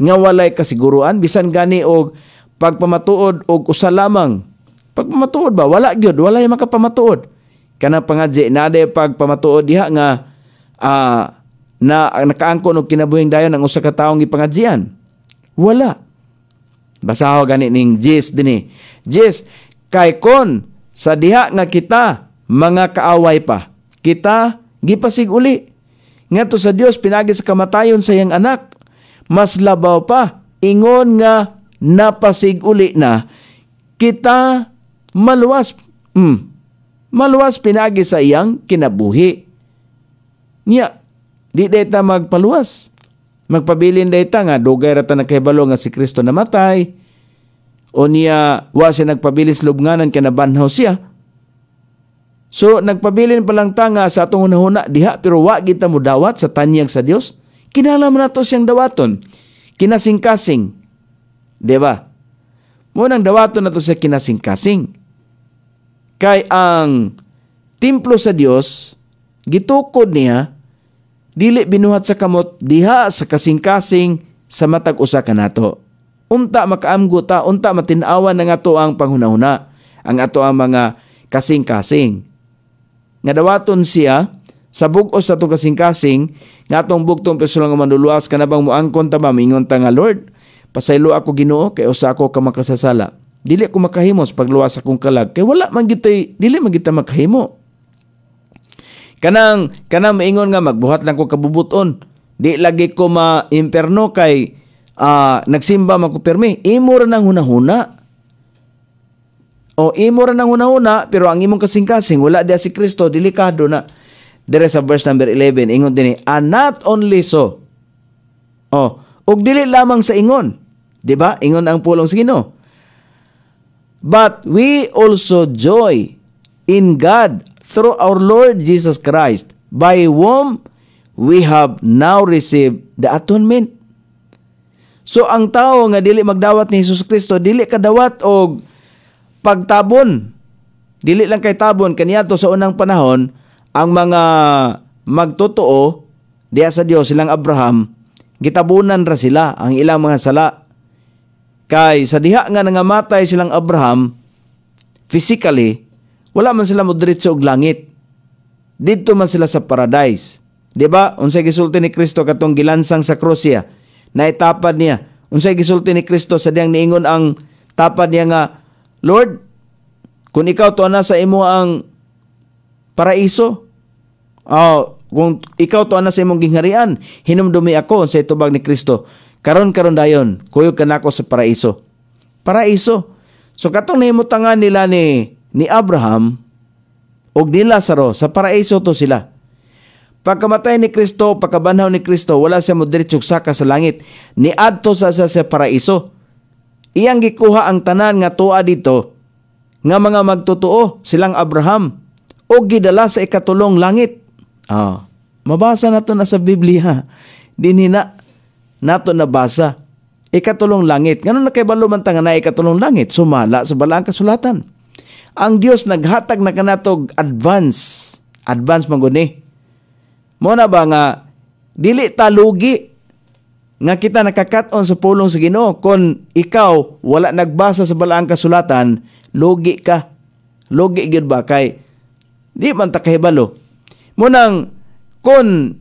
Nga walay kasiguruan bisan gani og pagpamatuod og usa lamang. Pagpamatuod ba wala gyud, wala yung makapamatuod. Kana pangadzi nade day pagpamatuod diha nga uh, na nakaangkon og kinabuhing dayon ang usa ka taong gipangadzian. Wala. Basaho gani ning Jis dinhi. Jis kay kon sa diha nga kita mga kaaway pa. Kita gipasig uli. to sa Dios pinagi sa kamatayon sa iyang anak mas labaw pa ingon nga napasig uli na kita maluwas mm, maluwas pinagi sa iyang kinabuhi niya di deta magpaluwas magpabilin deta nga dugay ra ta nakahibalo nga si Kristo namatay o niya wa siya nagpabilis lubnganan kanabanhaw siya So nagpabilin pa lang tanga sa atong hunahuna diha pero wa kita mo dawat sa tanyag sa Dios. Kinala man nato siyang dawaton. Kinasing-kasing Di ba? Munang dawato na to sa kinasing-kasing. Kay ang templo sa Dios gitukod niya dili binuhat sa kamot diha sa kasing-kasing sa matag usa kanato. Unta makaamgo ta, unta matin-awan ng ato ang panghunahuna, ang ato ang mga kasing-kasing. Nga dawaton siya sa bugos sa atong kasing-kasing nga atong bugtong personal nga manluluwas kanabang moangkon ta ba mingon ta nga Lord Pasaylo ako Ginoo kay usa ako ka makasasala. Dili ako makahimos pagluwas akong kalag kay wala man gitay dili man kita makahimo. Kanang kanang maingon nga magbuhat lang ko kabubuton. Di lagi ko maimperno kay uh, nagsimba man Imo ra nang hunahuna. O imo ra nang hunahuna pero ang imong kasing-kasing wala dia si Kristo delikado na. Dere sa verse number 11 ingon dinhi, "And ah, not only so." Oh, Og dili lamang sa ingon. 'Di ba? Ingon ang pulong sa Ginoo. But we also joy in God through our Lord Jesus Christ, by whom we have now received the atonement. So ang tao nga dili magdawat ni Jesus Kristo dili kadawat og pagtabon. Dili lang kay tabon kaniadto sa unang panahon ang mga magtotoo diya sa Dios silang Abraham gitabunan ra sila ang ilang mga sala. Kay sa diha nga nangamatay silang Abraham, physically, wala man sila modiretso og langit. Dito man sila sa paradise. Di ba? Unsay gisulti ni Kristo katong gilansang sa krusya, naitapad niya. Unsay gisulti ni Kristo sa diyang niingon ang tapad niya nga, Lord, kung ikaw to na sa imo ang paraiso, oh, kung ikaw to na sa imong gingharian, hinumdumi ako sa itubag ni Kristo. Karon karon dayon, kuyog ka na kanako sa paraiso. Paraiso. So katong nahimutangan nila ni ni Abraham og ni Lazaro sa paraiso to sila. Pagkamatay ni Kristo, pagkabanhaw ni Kristo, wala siya mo diretsog saka sa langit. Niadto sa sa, sa paraiso. Iyang gikuha ang tanan nga tuwa dito nga mga magtotoo silang Abraham o gidala sa ikatulong langit. Oh, mabasa nato na sa Biblia. na nato nabasa. Ikatulong langit. Ganun na kay balo tanga na ikatulong langit. Sumala sa balaang kasulatan. Ang Dios naghatag na kanatog advance. Advance maguni. Mo na ba nga dili talugi nga kita nakakaton sa pulong sa Ginoo kon ikaw wala nagbasa sa balaang kasulatan, lugi ka. Lugi gid ba kay di man ta kahibalo munang kon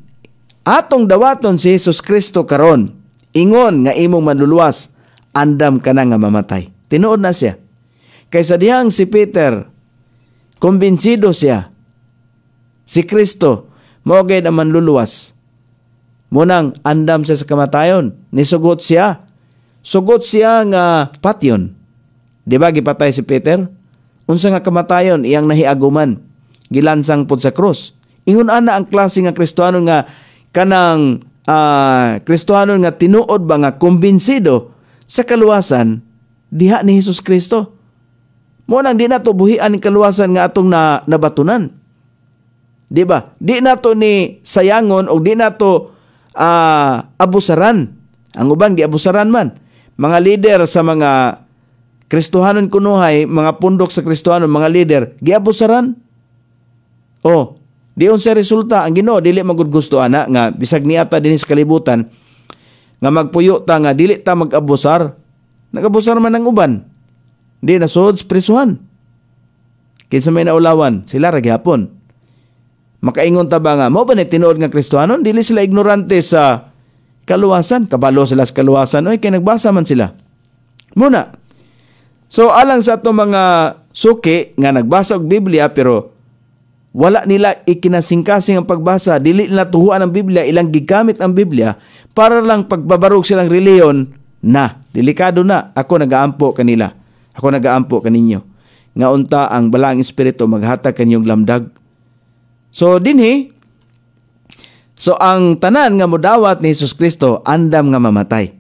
atong dawaton si Jesus Kristo karon ingon nga imong manluluwas andam ka na nga mamatay tinuod na siya kaysa dihang si Peter kumbinsido siya si Kristo mogay gay na manluluwas munang andam siya sa kamatayon nisugot siya sugot siya nga patyon di ba gipatay si Peter unsa nga kamatayon iyang nahiaguman gilansang pud sa cross. Ingon ana ang klase nga Kristohanon nga kanang uh, ah, Kristohanon nga tinuod ba nga kumbinsido sa kaluwasan diha ni Hesus Kristo. Mo nang di nato buhian ang kaluwasan nga atong na, nabatunan. Di ba? Di nato ni sayangon o di nato uh, ah, abusaran. Ang uban abusaran man. Mga leader sa mga Kristohanon kunuhay, mga pundok sa Kristohanon, mga leader, giabusaran. Oh, Di sa resulta ang Ginoo dili magud gusto ana nga bisag ni ata dinis kalibutan nga magpuyo ta nga dili ta magabusar. Nagabusar man ang uban. Di na suod prisuhan. Kinsa may naulawan, sila ra gihapon. Makaingon ta ba nga mo ba ni tinuod nga Kristohanon dili sila ignorante sa kaluwasan, kabalo sila sa kaluwasan, oy kay nagbasa man sila. Muna. So alang sa ato mga suki nga nagbasa og Biblia pero wala nila ikinasingkasing ang pagbasa, dili nila tuhuan ang Biblia, ilang gigamit ang Biblia para lang pagbabarog silang reliyon na delikado na ako nagaampo kanila. Ako nagaampo kaninyo. Nga unta ang balang espiritu maghatag kaninyong lamdag. So dinhi So ang tanan nga modawat ni Hesus Kristo andam nga mamatay.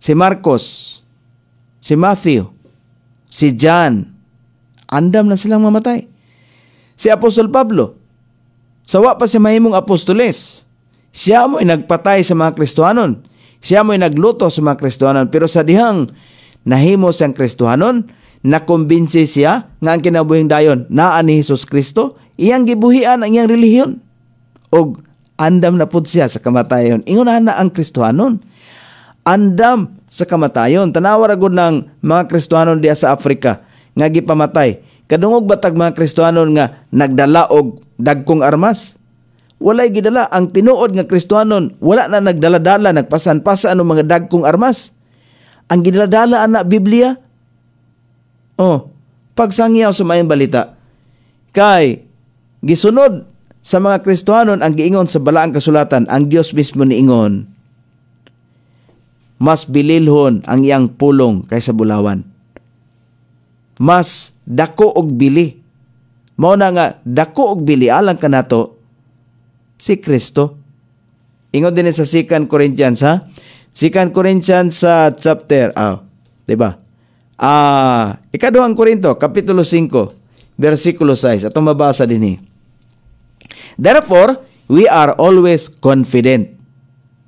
Si Marcos, si Matthew, si John, andam na silang mamatay si Apostol Pablo. Sawa pa si mahimong apostoles. Siya mo nagpatay sa mga Kristohanon. Siya mo nagluto sa mga Kristohanon. Pero sa dihang nahimo siyang Kristohanon, nakumbinsi siya nga ang kinabuhing dayon naa ni Hesus Kristo, iyang gibuhian ang iyang relihiyon. Og andam na pud siya sa kamatayon. Ingunahan na ang Kristohanon. Andam sa kamatayon. Tanawa ra gud ng mga Kristohanon diya sa Africa nga gipamatay Kadungog batag mga Kristohanon nga nagdala og dagkong armas? Walay gidala ang tinuod nga Kristohanon, wala na nagdala-dala, nagpasan-pasa ang mga dagkong armas. Ang gidala-dala anak Biblia. Oh, pagsangyaw sa mayang balita. Kay gisunod sa mga Kristohanon ang giingon sa balaang kasulatan, ang Dios mismo niingon. Mas bililhon ang iyang pulong kaysa bulawan. Mas dako og bili. Mao na nga dako og bili alang kanato si Kristo. Ingon din sa 2 Corinthians ha. 2 Corinthians sa uh, chapter ah, oh, 'di ba? Ah, uh, ikaduhang Korinto kapitulo 5 versikulo 6 atong mabasa dinhi. Eh. Therefore, we are always confident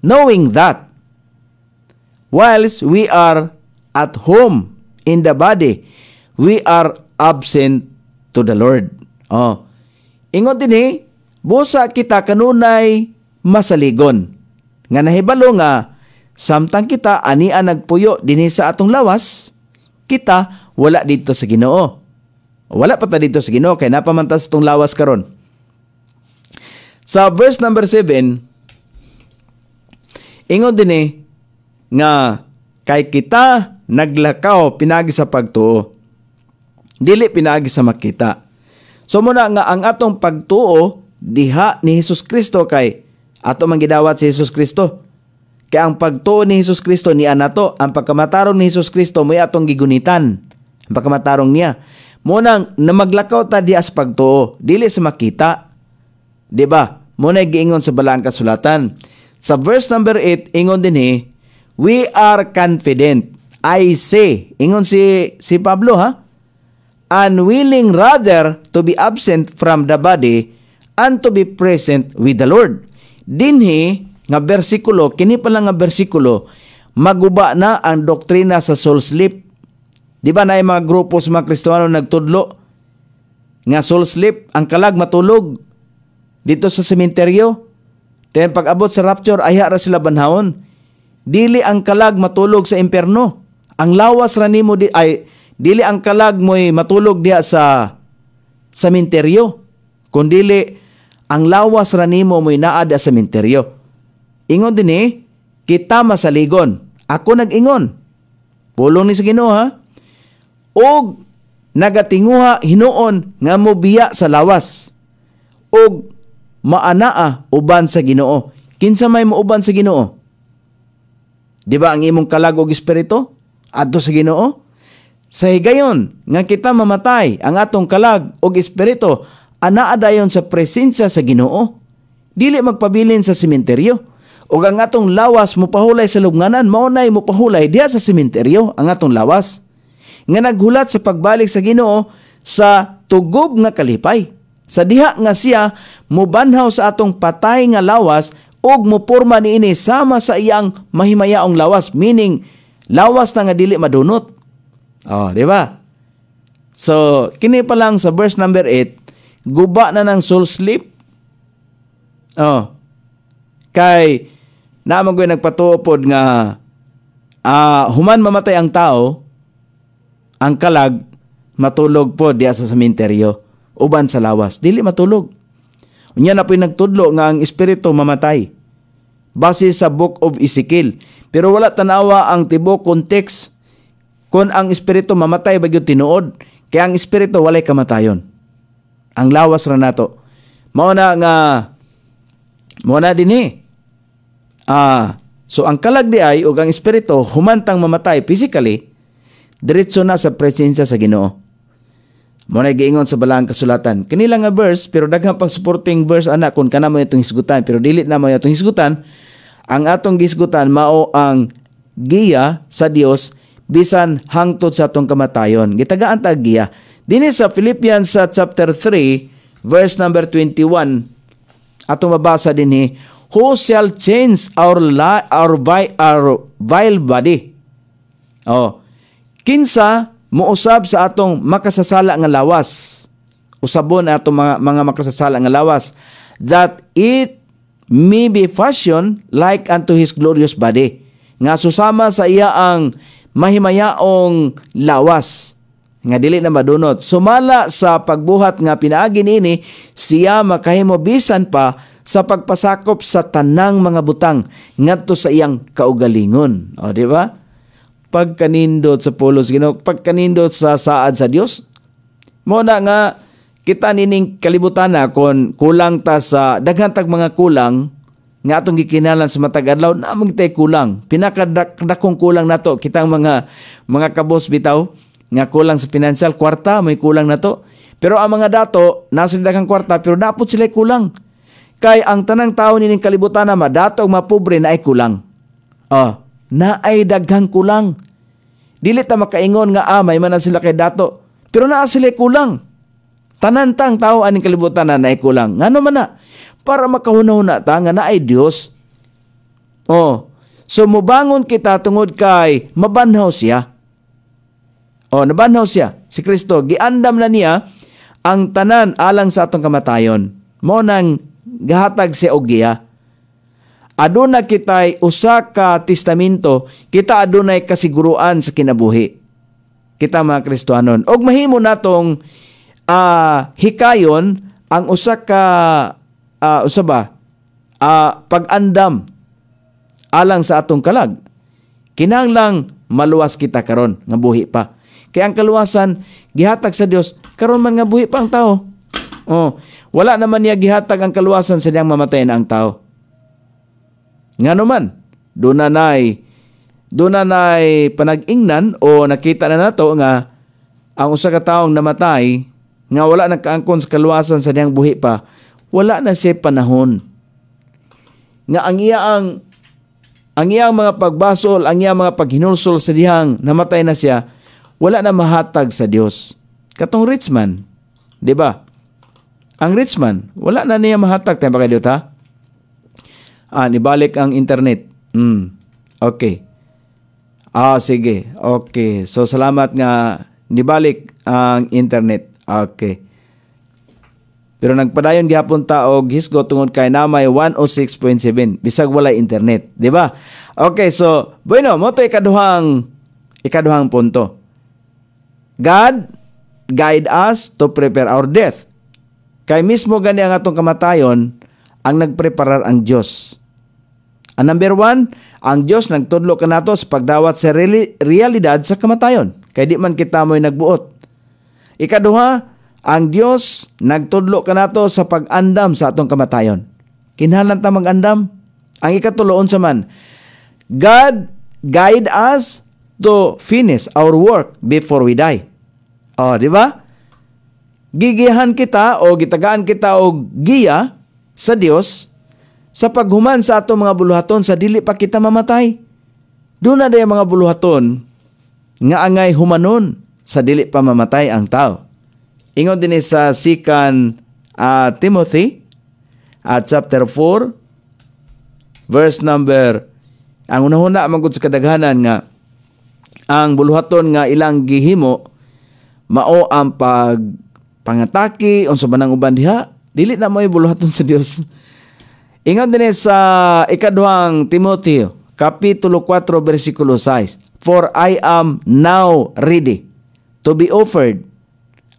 knowing that whilst we are at home in the body, we are absent to the Lord. Oh. Ingon din eh, busa kita kanunay masaligon. Nga nahibalo nga, samtang kita ania nagpuyo dinhi sa atong lawas, kita wala dito sa Ginoo. Wala pa ta dito sa Ginoo kay napamantas itong lawas karon. Sa verse number 7, ingon din eh, nga kay kita naglakaw pinagi sa pagtuo dili pinaagi sa makita. So muna nga ang atong pagtuo diha ni Hesus Kristo kay ato man gidawat si Hesus Kristo. Kay ang pagtuo ni Hesus Kristo ni anato, ang pagkamataron ni Hesus Kristo may atong gigunitan. Ang pagkamatarong niya. Muna na maglakaw ta di as pagtuo, dili sa makita. 'Di ba? Muna giingon sa balaang kasulatan. Sa verse number 8 ingon dinhi, eh, "We are confident." I say, ingon si si Pablo ha, unwilling rather to be absent from the body and to be present with the Lord. Dinhi nga bersikulo, kini pa lang nga bersikulo, maguba na ang doktrina sa soul sleep. Di ba na yung mga grupo sa mga Kristiyano nagtudlo? Nga soul sleep, ang kalag matulog dito sa sementeryo. Then pag abot sa rapture, ayha ra sila banhawon. Dili ang kalag matulog sa imperno. Ang lawas ra nimo di ay dili ang kalag mo'y matulog diha sa sementeryo, kundili ang lawas ra nimo mo'y naa sa sementeryo. Ingon din eh, kita masaligon. Ako nag-ingon. Pulong ni sa Ginoo ha. Og nagatinguha hinuon nga mobiya sa lawas. Og maanaa uban sa Ginoo. Kinsa may mauban sa Ginoo? Di ba ang imong kalag og espiritu? Adto sa Ginoo? Sa higayon nga kita mamatay ang atong kalag og espirito anaa dayon sa presensya sa Ginoo dili magpabilin sa sementeryo ug ang atong lawas mopahulay sa lubnganan mao nay mopahulay diha sa sementeryo ang atong lawas nga naghulat sa pagbalik sa Ginoo sa tugob nga kalipay sa diha nga siya mubanhaw sa atong patay nga lawas ug ni ini sama sa iyang mahimayaong lawas meaning lawas na nga dili madunot Oh, di ba? So, kini pa lang sa verse number 8, guba na ng soul sleep. Oh. Kay naman ko nagpatuopod nga uh, human mamatay ang tao, ang kalag matulog po diya sa sementeryo uban sa lawas dili matulog unya na po'y nagtudlo nga ang espiritu mamatay base sa book of Ezekiel pero wala tanawa ang tibo context kung ang espiritu mamatay bagyo tinuod, kaya ang espiritu walay kamatayon. Ang lawas ra nato. Mao na nga mao na dinhi. Eh. Ah, so ang kalag di ay ug ang espiritu humantang mamatay physically, diretso na sa presensya sa Ginoo. Mao na giingon sa balaang kasulatan. Kanila nga verse pero daghang pang supporting verse anak kun kana mo itong hisgutan pero dili na mo itong hisgutan. Ang atong gisgutan mao ang giya sa Dios bisan hangtod sa atong kamatayon. Gitagaan ta giya. Dinhi sa Philippians sa chapter 3 verse number 21 atong mabasa dinhi who shall change our li- our, vi- our vile body. Oh. Kinsa muusab sa atong makasasala nga lawas. Usabon atong mga mga makasasala nga lawas that it may be fashion like unto his glorious body nga susama sa iya ang mahimayaong lawas nga dili na madunot. Sumala sa pagbuhat nga pinaagi niini siya makahimo bisan pa sa pagpasakop sa tanang mga butang ngadto sa iyang kaugalingon. O di ba? Pagkanindot sa pulos Ginoo, pagkanindot sa saad sa Dios. Mo na nga kita nining kalibutan na kon kulang ta sa daghang tag mga kulang nga atong gikinalan sa matag adlaw na tay kulang pinakadakong kulang nato kitang mga mga kabos bitaw nga kulang sa financial kwarta may kulang nato pero ang mga dato nasa dakang kwarta pero dapat sila kulang kay ang tanang tao nining kalibutan na madato og mapobre na ay kulang oh na ay daghang kulang dili ta makaingon nga amay ah, man sila kay dato pero naa sila kulang tanantang tao aning kalibutan na ay kulang ngano man na para makahunaw na ta nga ay Dios. Oh, so mubangon kita tungod kay mabanhaw siya. Oh, nabanhaw siya si Kristo. Giandam na niya ang tanan alang sa atong kamatayon. Mo nang gahatag si Ogia. Aduna kitay usa ka testamento, kita adunay kasiguruan sa kinabuhi. Kita mga Kristohanon. Og mahimo natong uh, hikayon ang usa ka uh, ah, usaba, ba uh, pag-andam alang sa atong kalag kinanglang maluwas kita karon nga buhi pa kay ang kaluwasan gihatag sa Dios karon man nga buhi pa ang tao oh wala naman niya gihatag ang kaluwasan sa niyang na ang tao ngano man do na nay do na nay panag-ingnan o nakita na nato nga ang usa ka taong namatay nga wala nagkaangkon sa kaluwasan sa niyang buhi pa wala na siya panahon. Nga ang iyaang ang iyang mga pagbasol, ang iyang mga paghinulsol sa dihang namatay na siya, wala na mahatag sa Diyos. Katong rich man, 'di ba? Ang rich man, wala na niya mahatag tayo kay ta. Ah, nibalik ang internet. Mm. Okay. Ah, sige. Okay. So salamat nga nibalik ang internet. Okay. Pero nagpadayon gihapon ta og hisgot tungod kay namay 106.7 bisag walay internet, di ba? Okay, so bueno, mo to ikaduhang ikaduhang punto. God guide us to prepare our death. Kay mismo gani ang atong kamatayon ang nagpreparar ang Dios. Ang number one, ang Dios nagtudlo kanato sa pagdawat sa realidad sa kamatayon. Kay di man kita mo'y nagbuot. Ikaduha, ang Dios nagtudlo kanato sa pag-andam sa atong kamatayon. Kinahanglan ta mag-andam? Ang ikatuloon sa man, God guide us to finish our work before we die. Oh, di ba? Gigihan kita o gitagaan kita o giya sa Dios sa paghuman sa ato mga buluhaton sa dili pa kita mamatay. Doon na mga buluhaton nga angay humanon sa dili pa mamatay ang tao. Ingo din sa sikan uh, Timothy at uh, chapter 4 verse number ang unahuna magud sa kadaghanan nga ang buluhaton nga ilang gihimo mao ang pag pangataki unsa man ang uban diha dili na mo buluhaton sa Dios Ingo din sa ikaduhang Timoteo kapitulo 4 versikulo 6 for I am now ready to be offered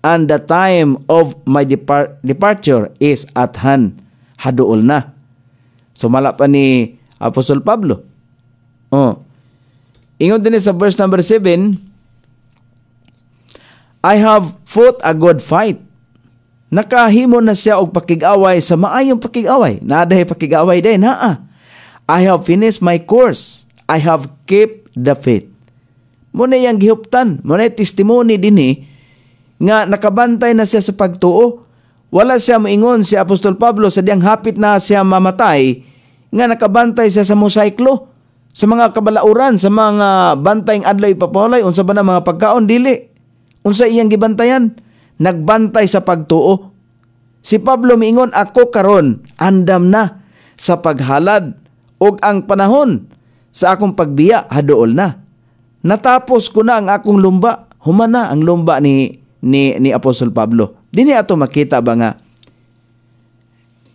and the time of my depart departure is at hand. Haduol na. Sumala so, pa ni Apostol Pablo. Oh. Ingon din sa verse number 7, I have fought a good fight. Nakahimo na siya og pakig-away sa maayong pakig-away. Nadahay pakig-away din, naa. I have finished my course. I have kept the faith. Muna yung gihuptan, muna yung testimony din eh, nga nakabantay na siya sa pagtuo. Wala siya maingon si Apostol Pablo sa diyang hapit na siya mamatay nga nakabantay siya sa mosaiklo sa mga kabalauran sa mga bantayng adlaw ipapulay unsa ba na mga pagkaon dili unsa iyang gibantayan nagbantay sa pagtuo si Pablo miingon ako karon andam na sa paghalad og ang panahon sa akong pagbiya haduol na natapos ko na ang akong lumba humana ang lumba ni ni ni Apostol Pablo. Dini ato makita ba nga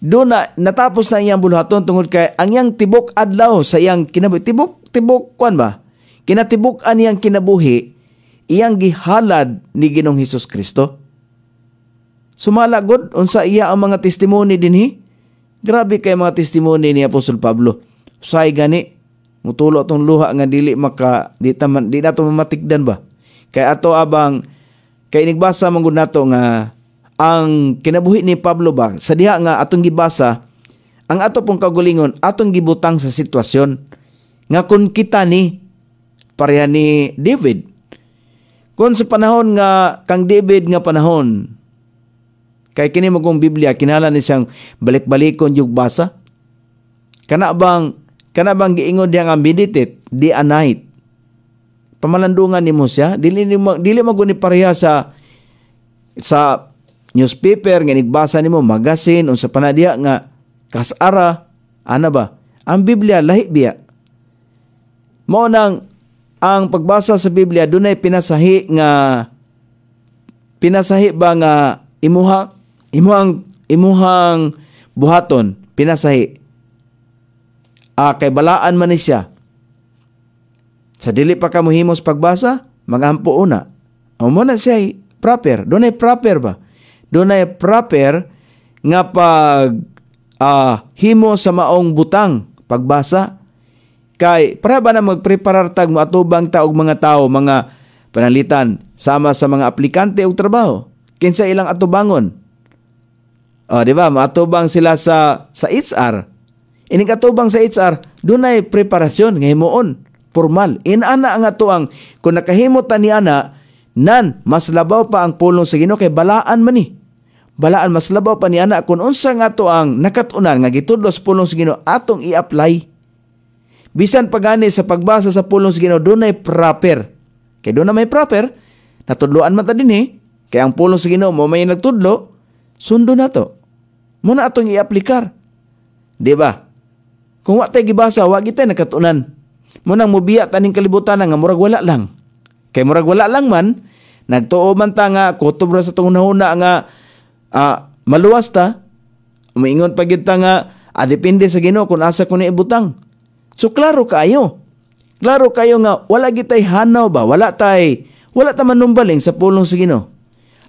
do na natapos na iyang buluhaton tungod kay ang iyang tibok adlaw sa iyang kinabuhi tibok tibok kwan ba kinatibok an iyang kinabuhi iyang gihalad ni Ginoong Hesus Kristo sumala gud unsa iya ang mga testimony dinhi grabe kay mga testimony ni Apostol Pablo usay gani mutulo tong luha nga dili maka di, taman, di nato mamatikdan ba kay ato abang Kay nagbasa man gud nato nga ang kinabuhi ni Pablo ba sa diha nga atong gibasa ang ato pong kagulingon atong gibutang sa sitwasyon nga kun kita ni pareha ni David kun sa panahon nga kang David nga panahon kay kini mo kong Biblia kinala ni siyang balik-balikon yung basa kana bang kana bang giingon diha nga meditate day and night pamalandungan nimo siya dili nimo dili maguni pareha sa sa newspaper nga nigbasa nimo magasin unsa pa nga kasara ana ba ang Biblia lahi biya mo nang ang pagbasa sa Biblia dunay pinasahi nga pinasahi ba nga imuha imuhang imuhang buhaton pinasahi ah, kay balaan man ni siya sa dili pa ka mohimos pagbasa, magampo una. O mo na siya proper. Doon ay proper ba? Doon ay proper nga pag uh, himo sa maong butang pagbasa. Kay para ba na magpreparar tag mo atubang taog mga tao mga panalitan sama sa mga aplikante og trabaho kinsa ilang atubangon. O, ah, di ba? Matubang sila sa sa HR. Ining atubang sa HR, dunay preparasyon nga himuon formal. Inana nga to ang kung nakahimot ni ana nan mas labaw pa ang pulong sa Ginoo kay balaan man ni. Balaan mas labaw pa ni ana kung unsa nga to ang nakatunan nga gitudlo pulong sa Ginoo atong i-apply. Bisan pagani sa pagbasa sa pulong sa Ginoo dunay proper. Kay na may proper natudloan man ta dinhi eh. kay ang pulong sa Ginoo mo may nagtudlo sundo na to. Muna atong i-aplikar. Di ba? Kung wa tay gibasa, wa kita nakatunan munang mubiya taning kalibutan nga murag wala lang. Kay murag wala lang man, nagtuo man ta nga kutob ra sa tunghuna nga uh, maluwas ta. Umiingon pa gid nga ah, depende sa Ginoo kung asa ko ni ibutang. So klaro kaayo. Klaro kayo nga wala gitay hanaw ba, wala tay wala ta man manumbaling sa pulong sa Ginoo.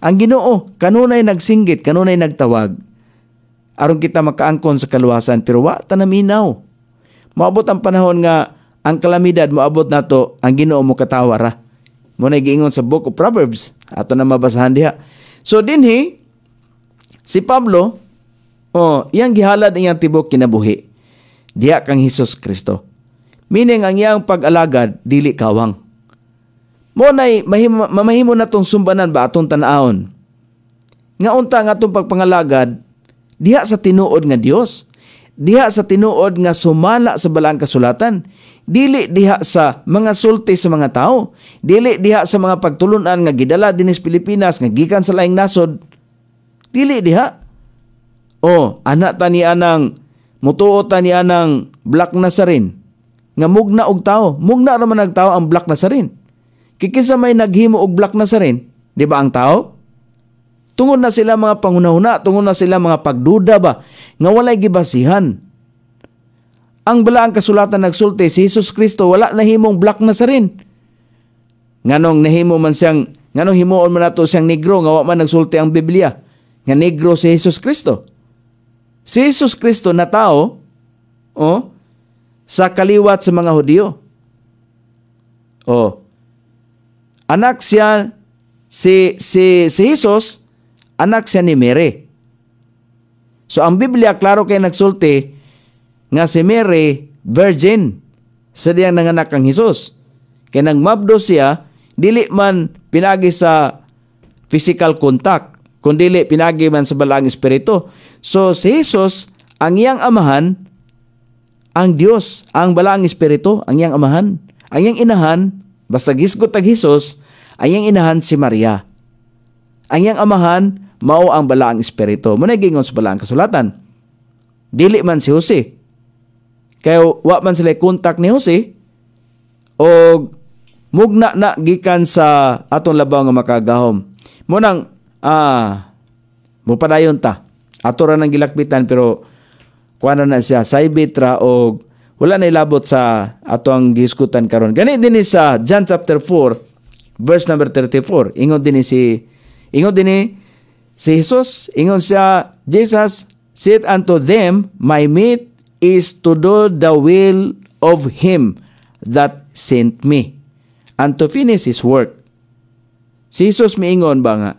Ang Ginoo kanunay nagsinggit, kanunay nagtawag. Aron kita makaangkon sa kaluwasan pero wa ta naminaw. Maabot ang panahon nga ang kalamidad moabot nato ang Ginoo mo katawar ha. Mo nay giingon sa book of Proverbs ato na mabasahan diha. So dinhi si Pablo oh iyang gihalad iyang tibok kinabuhi diha kang Hesus Kristo. Meaning ang iyang pag-alagad dili kawang. Mo nay mamahimo na tong sumbanan ba atong tan-aon. Nga unta nga atong pagpangalagad diha sa tinuod nga Dios diha sa tinuod nga sumala sa balaang kasulatan, dili diha sa mga sulti sa mga tao, dili diha sa mga pagtulunan nga gidala dinis Pilipinas nga gikan sa laing nasod, dili diha. O, anak tani anang mutuo tani anang black na nga mugna og tao, mugna ra man ang ang black na sarin. Kikinsa may naghimo og black na di ba ang tao? Tungod na sila mga pangunahuna, tungod na sila mga pagduda ba, nga walay gibasihan. Ang balaang kasulatan nagsulti si Jesus Kristo wala nahimong black na sa rin. Nganong nahimo man siyang nganong himuon man nato siyang negro nga wa man nagsulti ang Biblia nga negro si Jesus Kristo. Si Jesus Kristo na tao oh, sa kaliwat sa mga Hudyo. Oh. Anak siya si si si Jesus anak siya ni Mary. So ang Biblia klaro kay nagsulti nga si Mary virgin sa diyang nanganak ang Hesus. Kay nang nagmabdo siya dili man pinagi sa physical contact kundi dili pinagi man sa balang espiritu. So si Hesus ang iyang amahan ang Dios, ang balang espiritu, ang iyang amahan, ang iyang inahan basta gisgot tag Hesus, ang iyang inahan si Maria. Ang iyang amahan mao ang balaang espiritu. Muna gingon sa balaang kasulatan. Dili man si Jose. Kayo wa man sila kontak ni Jose. O mugna na gikan sa atong labaw nga makagahom. Munang ah mupadayon ta. Ato ra gilakbitan pero kuana na siya saibit ra og wala na ilabot sa ato giskutan karon. Gani din sa John chapter 4 verse number 34. Ingon din si ingon din Si Jesus, ingon siya, Jesus said unto them, My meat is to do the will of Him that sent me, and to finish His work. Si Jesus miingon ba nga,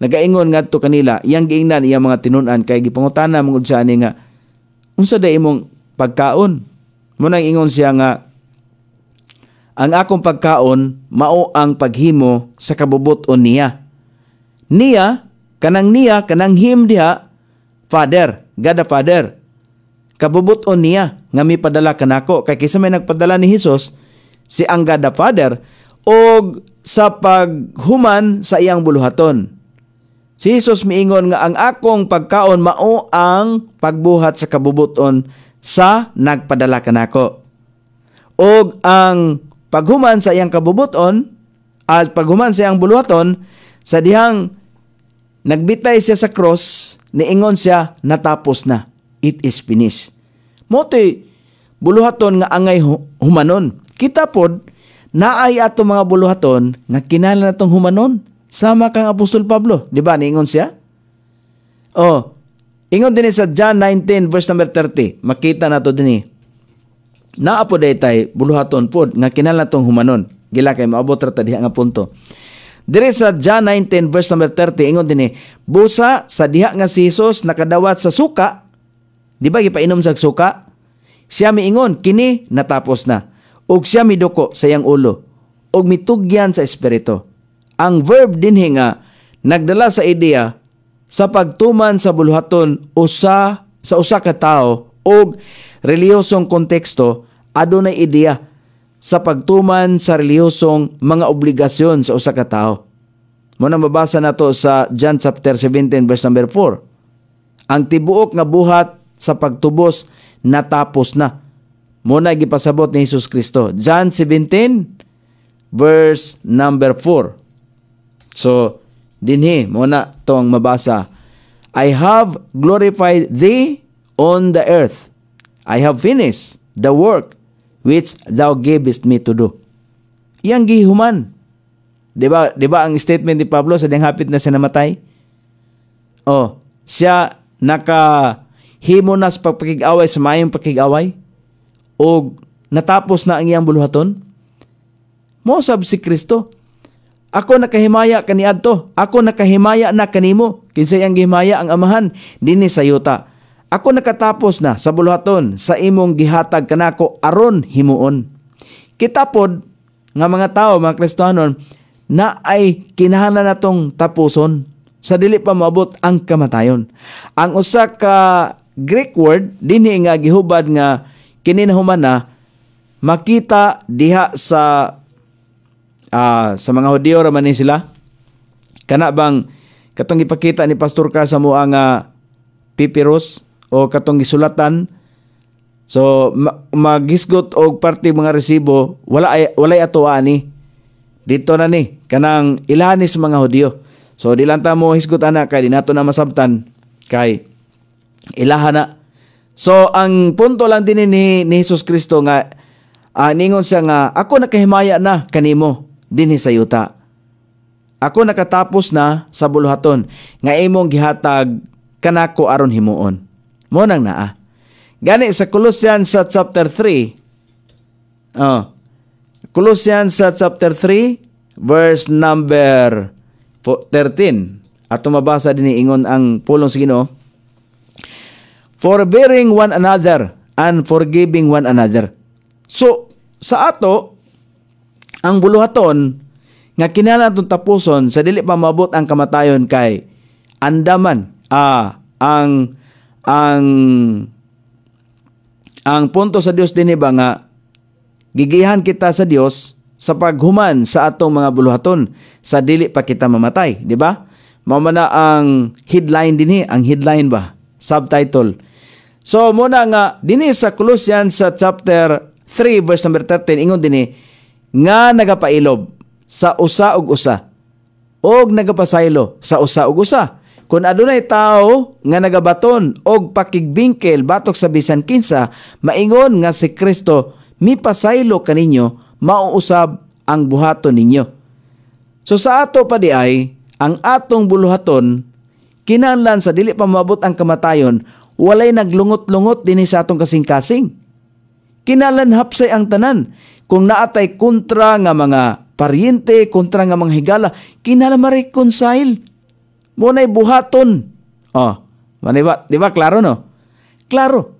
nagaingon nga to kanila, yang giingnan iya mga tinunan, kay gipangutana mong siya nga, unsa da imong pagkaon. Munang ingon siya nga, ang akong pagkaon mao ang paghimo sa kabubuton niya. Niya Kanang niya, kanang him diha, Father, God the Father. Kabubuton niya nga mi padala kanako kay kisa may nagpadala ni Hesus si ang God the Father og sa paghuman sa iyang buluhaton. Si Jesus miingon nga ang akong pagkaon mao ang pagbuhat sa kabubuton sa nagpadala kanako. Og ang paghuman sa iyang kabubuton at paghuman sa iyang buluhaton sa dihang Nagbitay siya sa cross, niingon siya, natapos na. It is finished. Mote, buluhaton nga angay humanon. Kita pod, naay ato mga buluhaton nga kinala tong humanon. Sama kang Apostol Pablo. Di ba, niingon siya? Oh, ingon din sa John 19 verse number 30. Makita nato din eh. Naa po buluhaton pod nga kinala tong humanon. Gila kay maabot ra ta diha nga punto. Diri sa John 19 verse number 30 ingon dinhi, busa sa diha nga si Hesus nakadawat sa suka, di ba gipainom sa suka? Siya miingon kini natapos na. Ug siya miduko sa iyang ulo ug mitugyan sa espiritu. Ang verb dinhi nga nagdala sa ideya sa pagtuman sa buluhaton usa sa usa ka tawo og relihiyosong konteksto adunay ideya sa pagtuman sa reliyosong mga obligasyon sa usa ka tawo. Mo na mabasa nato sa John chapter 17 verse number 4. Ang tibuok nga buhat sa pagtubos natapos na. Muna na gipasabot ni Hesus Kristo. John 17 verse number 4. So dinhi muna tong mabasa. I have glorified thee on the earth. I have finished the work which thou gavest me to do. Yang gihuman. 'Di ba? 'Di ba ang statement ni Pablo sa ding hapit na siya namatay? Oh, siya naka himo na sa pagpakig sa mayong pakig-away o natapos na ang iyang buluhaton? Mo Mosab si Kristo. Ako nakahimaya adto, Ako nakahimaya na kanimo. kinsa iyang gihimaya ang amahan dinhi sa yuta ako nakatapos na sa buluhaton sa imong gihatag kanako aron himuon. Kitapod nga mga tao mga Kristohanon na ay kinahanglan natong tapuson sa dili pa maabot ang kamatayon. Ang usa ka Greek word dinhi nga gihubad nga kininhuman na makita diha sa uh, sa mga Hudyo ra ni sila. Kana bang katong ipakita ni Pastor Carl sa moa nga uh, papyrus o katong gisulatan so ma magisgot og parte mga resibo wala ay, walay ato ani dito na ni kanang ilanis mga Hudyo so di lang ta mo hisgot ana kay di nato na masabtan kay ilaha na so ang punto lang din ni, ni Hesus Kristo nga uh, ningon siya nga ako nakahimaya na kanimo dinhi sa yuta ako nakatapos na sa buluhaton nga imong gihatag kanako aron himuon mo nang naa. Gani sa Colossians sa chapter 3. Oh. Colossians sa chapter 3 verse number 13. At tumabasa din ingon ang pulong sa Ginoo. Forbearing one another and forgiving one another. So, sa ato, ang buluhaton nga kinala atong tapuson sa dili pa mabot ang kamatayon kay andaman ah ang ang ang punto sa Dios dinhi ba nga gigihan kita sa Dios sa paghuman sa atong mga buluhaton sa dili pa kita mamatay, di ba? Mamana ang headline dinhi, eh. ang headline ba? Subtitle. So muna nga dinhi eh, sa Colossians sa chapter 3 verse number 13 ingon dinhi eh, nga nagapailob sa usa ug usa og nagapasaylo sa usa ug usa kung adunay tao nga nagabaton og pakigbingkel batok sa bisan kinsa, maingon nga si Kristo mipasaylo kaninyo, mauusab ang buhaton ninyo. So sa ato pa di ay, ang atong buluhaton, kinahanglan sa dili pa mabot ang kamatayon, walay naglungot-lungot din sa atong kasing-kasing. Kinalan hapsay ang tanan. Kung naatay kontra nga mga paryente, kontra nga mga higala, kinala ma-reconcile mo Muna'y buhaton. Oh, di ba? Di ba? Klaro no? Klaro.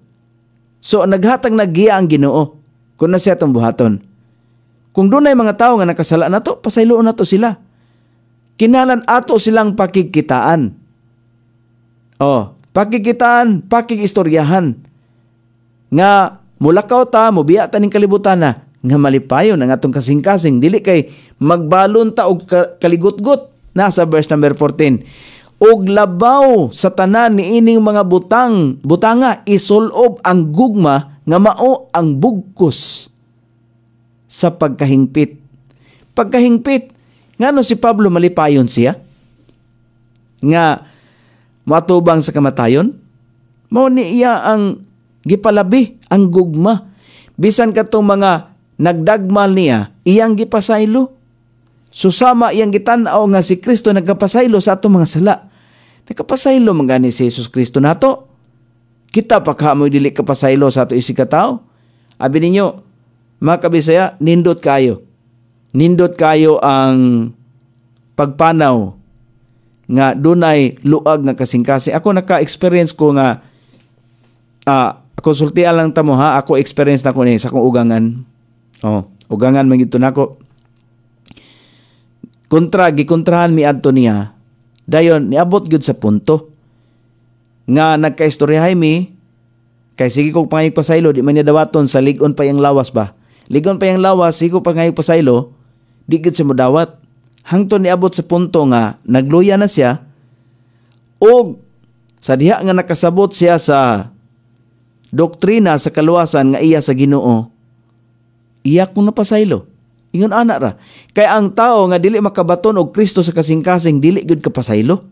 So, naghatag nagiya ang ginoo. kun na siya itong buhaton. Kung dunay mga tawo nga nakasala na to, pasayloon na to sila. Kinalan ato silang pakikitaan. Oh, pakikitaan, pakikistoryahan. Nga mulakaw ta, mubiya ta ning kalibutan na, nga malipayon ang atong kasing-kasing dili kay magbalon ta og kaligutgot nasa verse number 14. Og labaw sa tanan niining mga butang, butanga isulob ang gugma nga mao ang bugkos sa pagkahingpit. Pagkahingpit, ngano si Pablo malipayon siya? Nga matubang sa kamatayon? Mao ni iya ang gipalabi ang gugma. Bisan katong mga nagdagmal niya, iyang gipasaylo susama iyang gitanaw nga si Kristo nagkapasaylo sa ato mga sala. Nagkapasaylo man ni si Jesus Kristo nato. Kita pa kamoy dili kapasaylo sa ato isikataw. Abi ninyo, mga kabisaya, nindot kayo. Nindot kayo ang pagpanaw nga dunay luag nga kasingkasing. Ako naka-experience ko nga uh, konsultian lang tamo ha, ako experience na ko ni sa akong ugangan. Oh, ugangan man gito nako. Na kontra gikontrahan mi adto niya dayon niabot gyud sa punto nga nagkaistoryahay mi kay sige kog pangayog pasaylo di man niya dawaton sa ligon pa yang lawas ba ligon pa yang lawas sige kog pangayog pasaylo di gyud siya modawat hangtod niabot sa punto nga nagluya na siya og sa diha nga nakasabot siya sa doktrina sa kaluwasan nga iya sa Ginoo iya kung napasaylo Ingon ana ra. Kay ang tao nga dili makabaton og Kristo sa kasing-kasing dili gud kapasaylo.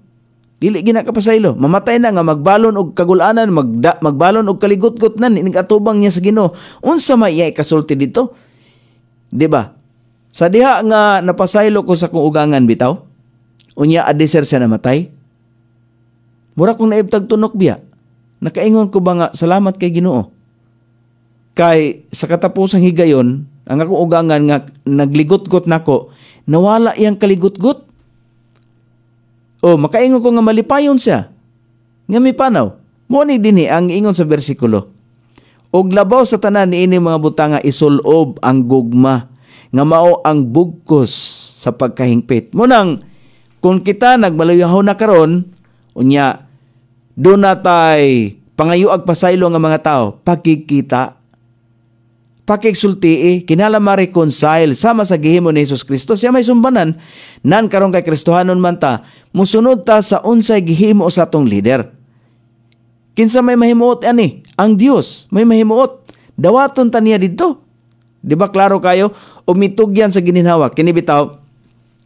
Dili gina kapasaylo. Mamatay na nga magbalon og kagulanan, magda, magbalon og kaligot-got na atubang niya sa Ginoo. Unsa may iya kasulti dito? 'Di ba? Sa diha nga napasaylo ko sa kung ugangan bitaw, unya adeser siya namatay. Mura kong naibtag tunok biya. Nakaingon ko ba nga salamat kay Ginoo. Kay sa katapusang higayon, ang akong ugangan nga nagligot-got nako nawala iyang kaligot-got o makaingon ko nga malipayon siya nga may panaw mo ni dinhi ang ingon sa bersikulo og labaw sa tanan niini mga butanga isulob ang gugma nga mao ang bugkos sa pagkahingpit Munang nang kung kita nagmaluyahaw na karon unya do natay pangayuag pasaylo nga mga tao pagkikita pakisultii eh, kinala ma-reconcile sama sa gihimo ni Hesus Kristo siya may sumbanan nan karong kay Kristohanon man ta musunod ta sa unsay gihimo sa atong leader kinsa may mahimuot ani ang Dios may mahimuot dawaton ta niya didto di ba klaro kayo umitugyan sa gininhawa kini bitaw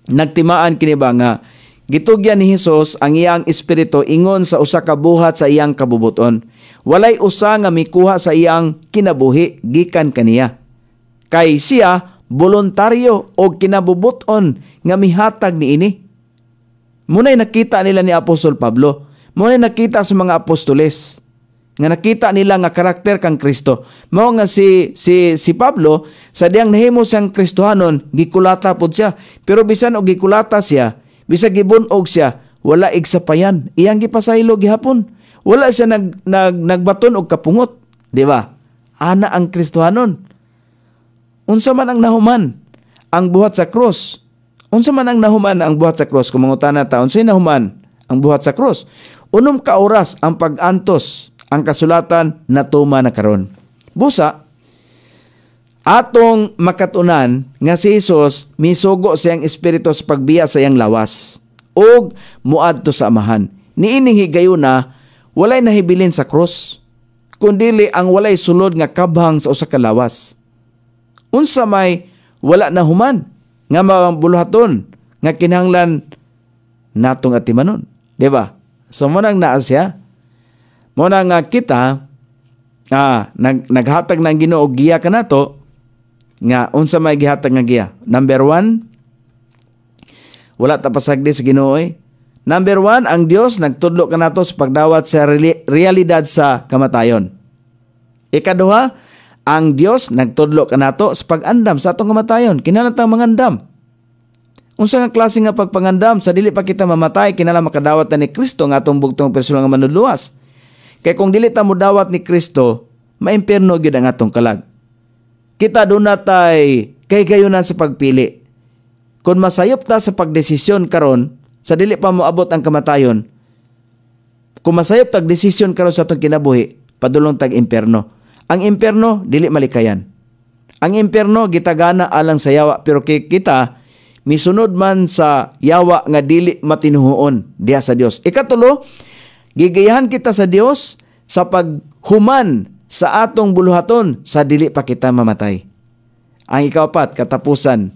nagtimaan kini ba nga Gitugyan ni Hesus ang iyang espiritu ingon sa usa ka buhat sa iyang kabubuton. Walay usa nga mikuha sa iyang kinabuhi gikan kaniya. Kay siya voluntaryo o kinabubuton nga mihatag niini. Munay nakita nila ni Apostol Pablo, munay nakita sa mga apostoles nga nakita nila nga karakter kang Kristo. Mao nga si si si Pablo sa diyang nahimo siyang Kristohanon gikulata pud siya. Pero bisan og gikulata siya, bisag gibun og siya wala igsapayan iyang gipasaylo gihapon wala siya nag, nag nagbaton og kapungot di ba ana ang Kristohanon unsa man ang nahuman ang buhat sa cross unsa man ang nahuman ang buhat sa cross kung mangutana ta unsay nahuman ang buhat sa cross unom ka oras ang pagantos ang kasulatan natuma na karon busa atong makatunan nga si Hesus misugo siyang espiritu sa pagbiya sa iyang lawas ug muadto sa amahan niining na walay nahibilin sa krus kundili ang walay sulod nga kabhang sa usa ka lawas unsa may wala na human nga mabuluhaton nga kinahanglan natong atimanon di ba so mo nang naa siya mo na nga ah, kita ah, nag, naghatag ng Ginoo giya kanato nga unsa may gihatag nga giya. Number one, wala ta pasagdi sa Ginoo eh. Number one, ang Dios nagtudlo kanato sa pagdawat sa realidad sa kamatayon. Ikaduha, ang Dios nagtudlo kanato sa pagandam sa atong kamatayon. Kinahanglan tang mangandam. Unsa nga klase nga pagpangandam sa dili pa kita mamatay kinahanglan makadawat ni Kristo nga atong bugtong personal nga manluluwas. Kay kung dili ta mo dawat ni Kristo, maimperno gyud ang atong kalag. Kita dunatay kay kayo na sa pagpili. Kung masayop ta sa pagdesisyon karon sa dili pa moabot ang kamatayon, kung masayop tag desisyon karon sa atong kinabuhi, padulong tag impierno. Ang impierno dili malikayan. Ang impierno gitagana alang sa yawa pero kay kita misunod man sa yawa nga dili matinuon diha sa Dios. Ikatulo, gigayahan kita sa Dios sa paghuman sa atong buluhaton sa dili pa kita mamatay. Ang ikaapat, katapusan.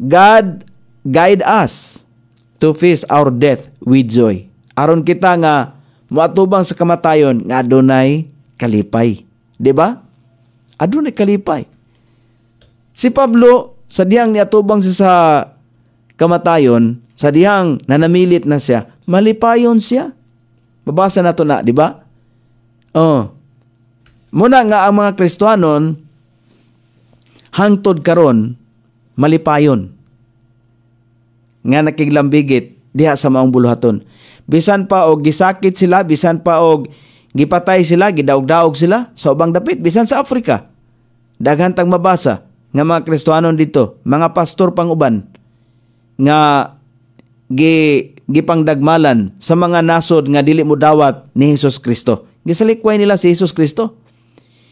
God guide us to face our death with joy. Aron kita nga muatubang sa kamatayon nga adunay kalipay. 'Di ba? Adunay kalipay. Si Pablo sa dihang niatubang siya sa kamatayon, sa dihang nanamilit na siya, malipayon siya. Babasa nato na, 'di ba? Oh. Muna nga ang mga Kristohanon hangtod karon malipayon nga nakiglambigit diha sa maong buluhaton. Bisan pa og gisakit sila, bisan pa og gipatay sila, gidaog-daog sila sa ubang dapit, bisan sa Afrika. Daghan mabasa nga mga Kristohanon dito, mga pastor pang uban nga gi gipangdagmalan sa mga nasod nga dili mo dawat ni Hesus Kristo. Gisalikway nila si Jesus Kristo.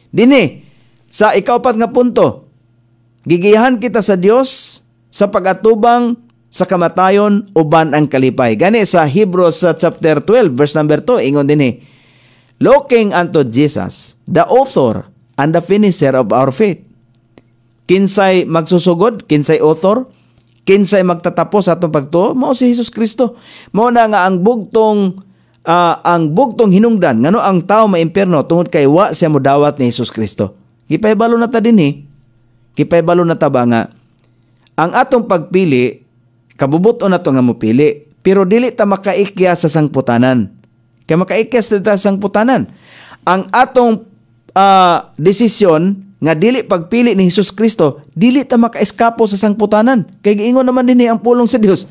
Dini, sa ikaapat nga punto, gigiyahan kita sa Dios sa pagatubang sa kamatayon uban ang kalipay. Gani sa Hebrews sa chapter 12 verse number 2 ingon dinhi. Looking unto Jesus, the author and the finisher of our faith. Kinsay magsusugod, kinsay author, kinsay magtatapos sa atong pagtuo mao si Hesus Kristo. Mao na nga ang bugtong uh, ang bugtong hinungdan ngano ang tao maimpierno tungod kay wa siya modawat ni Hesus Kristo. Gipaybalo na ta dinhi. Eh. Gipaybalo na ta ba nga ang atong pagpili kabubuto na to nga mo pili, pero dili ta makaikya sa sangputanan. Kay makaikya sa ta sangputanan. Ang atong uh, desisyon nga dili pagpili ni Hesus Kristo dili ta makaeskapo sa sangputanan. Kay giingon naman dinhi eh, ang pulong sa Dios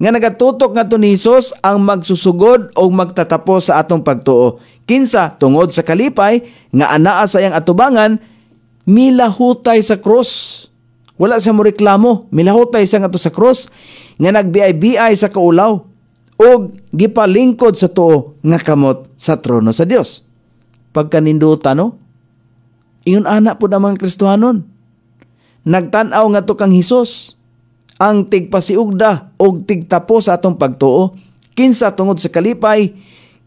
nga nagatutok nga to ni Hesus ang magsusugod o magtatapos sa atong pagtuo. Kinsa tungod sa kalipay nga anaa sa iyang atubangan milahutay sa krus. Wala sa mo reklamo, milahutay sa nga sa krus, nga nagbiay-biay sa kaulaw o gipalingkod sa tuo nga kamot sa trono sa Dios. Pagkaninduta no? Iyon ana po naman Kristohanon. Nagtanaw nga to kang Hesus ang tigpasiugda og tigtapos sa atong pagtuo kinsa tungod sa kalipay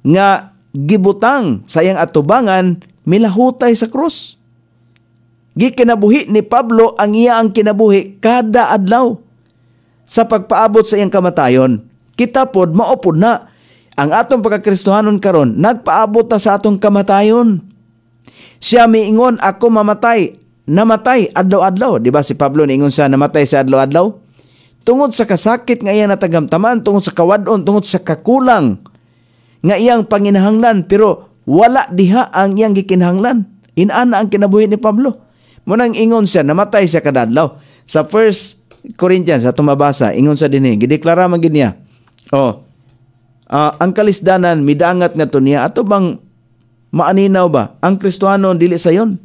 nga gibutang sa iyang atubangan milahutay sa krus. Gikinabuhi ni Pablo ang iya ang kinabuhi kada adlaw sa pagpaabot sa iyang kamatayon. Kita pod maupod na ang atong pagkakristohanon karon nagpaabot ta sa atong kamatayon. Siya miingon ako mamatay, namatay adlaw-adlaw, di ba si Pablo niingon sa namatay sa adlaw-adlaw? tungod sa kasakit nga iya natagamtaman, tungod sa kawadon, tungod sa kakulang nga iyang panginahanglan pero wala diha ang iyang gikinahanglan. Inana ang kinabuhi ni Pablo. Munang ingon siya, namatay siya kadadlaw. Sa 1 Corinthians, sa tumabasa, ingon sa dinhi, eh, gideklara man niya. Oh, uh, ang kalisdanan midangat nga to niya ato bang maaninaw ba ang Kristohanon dili sayon?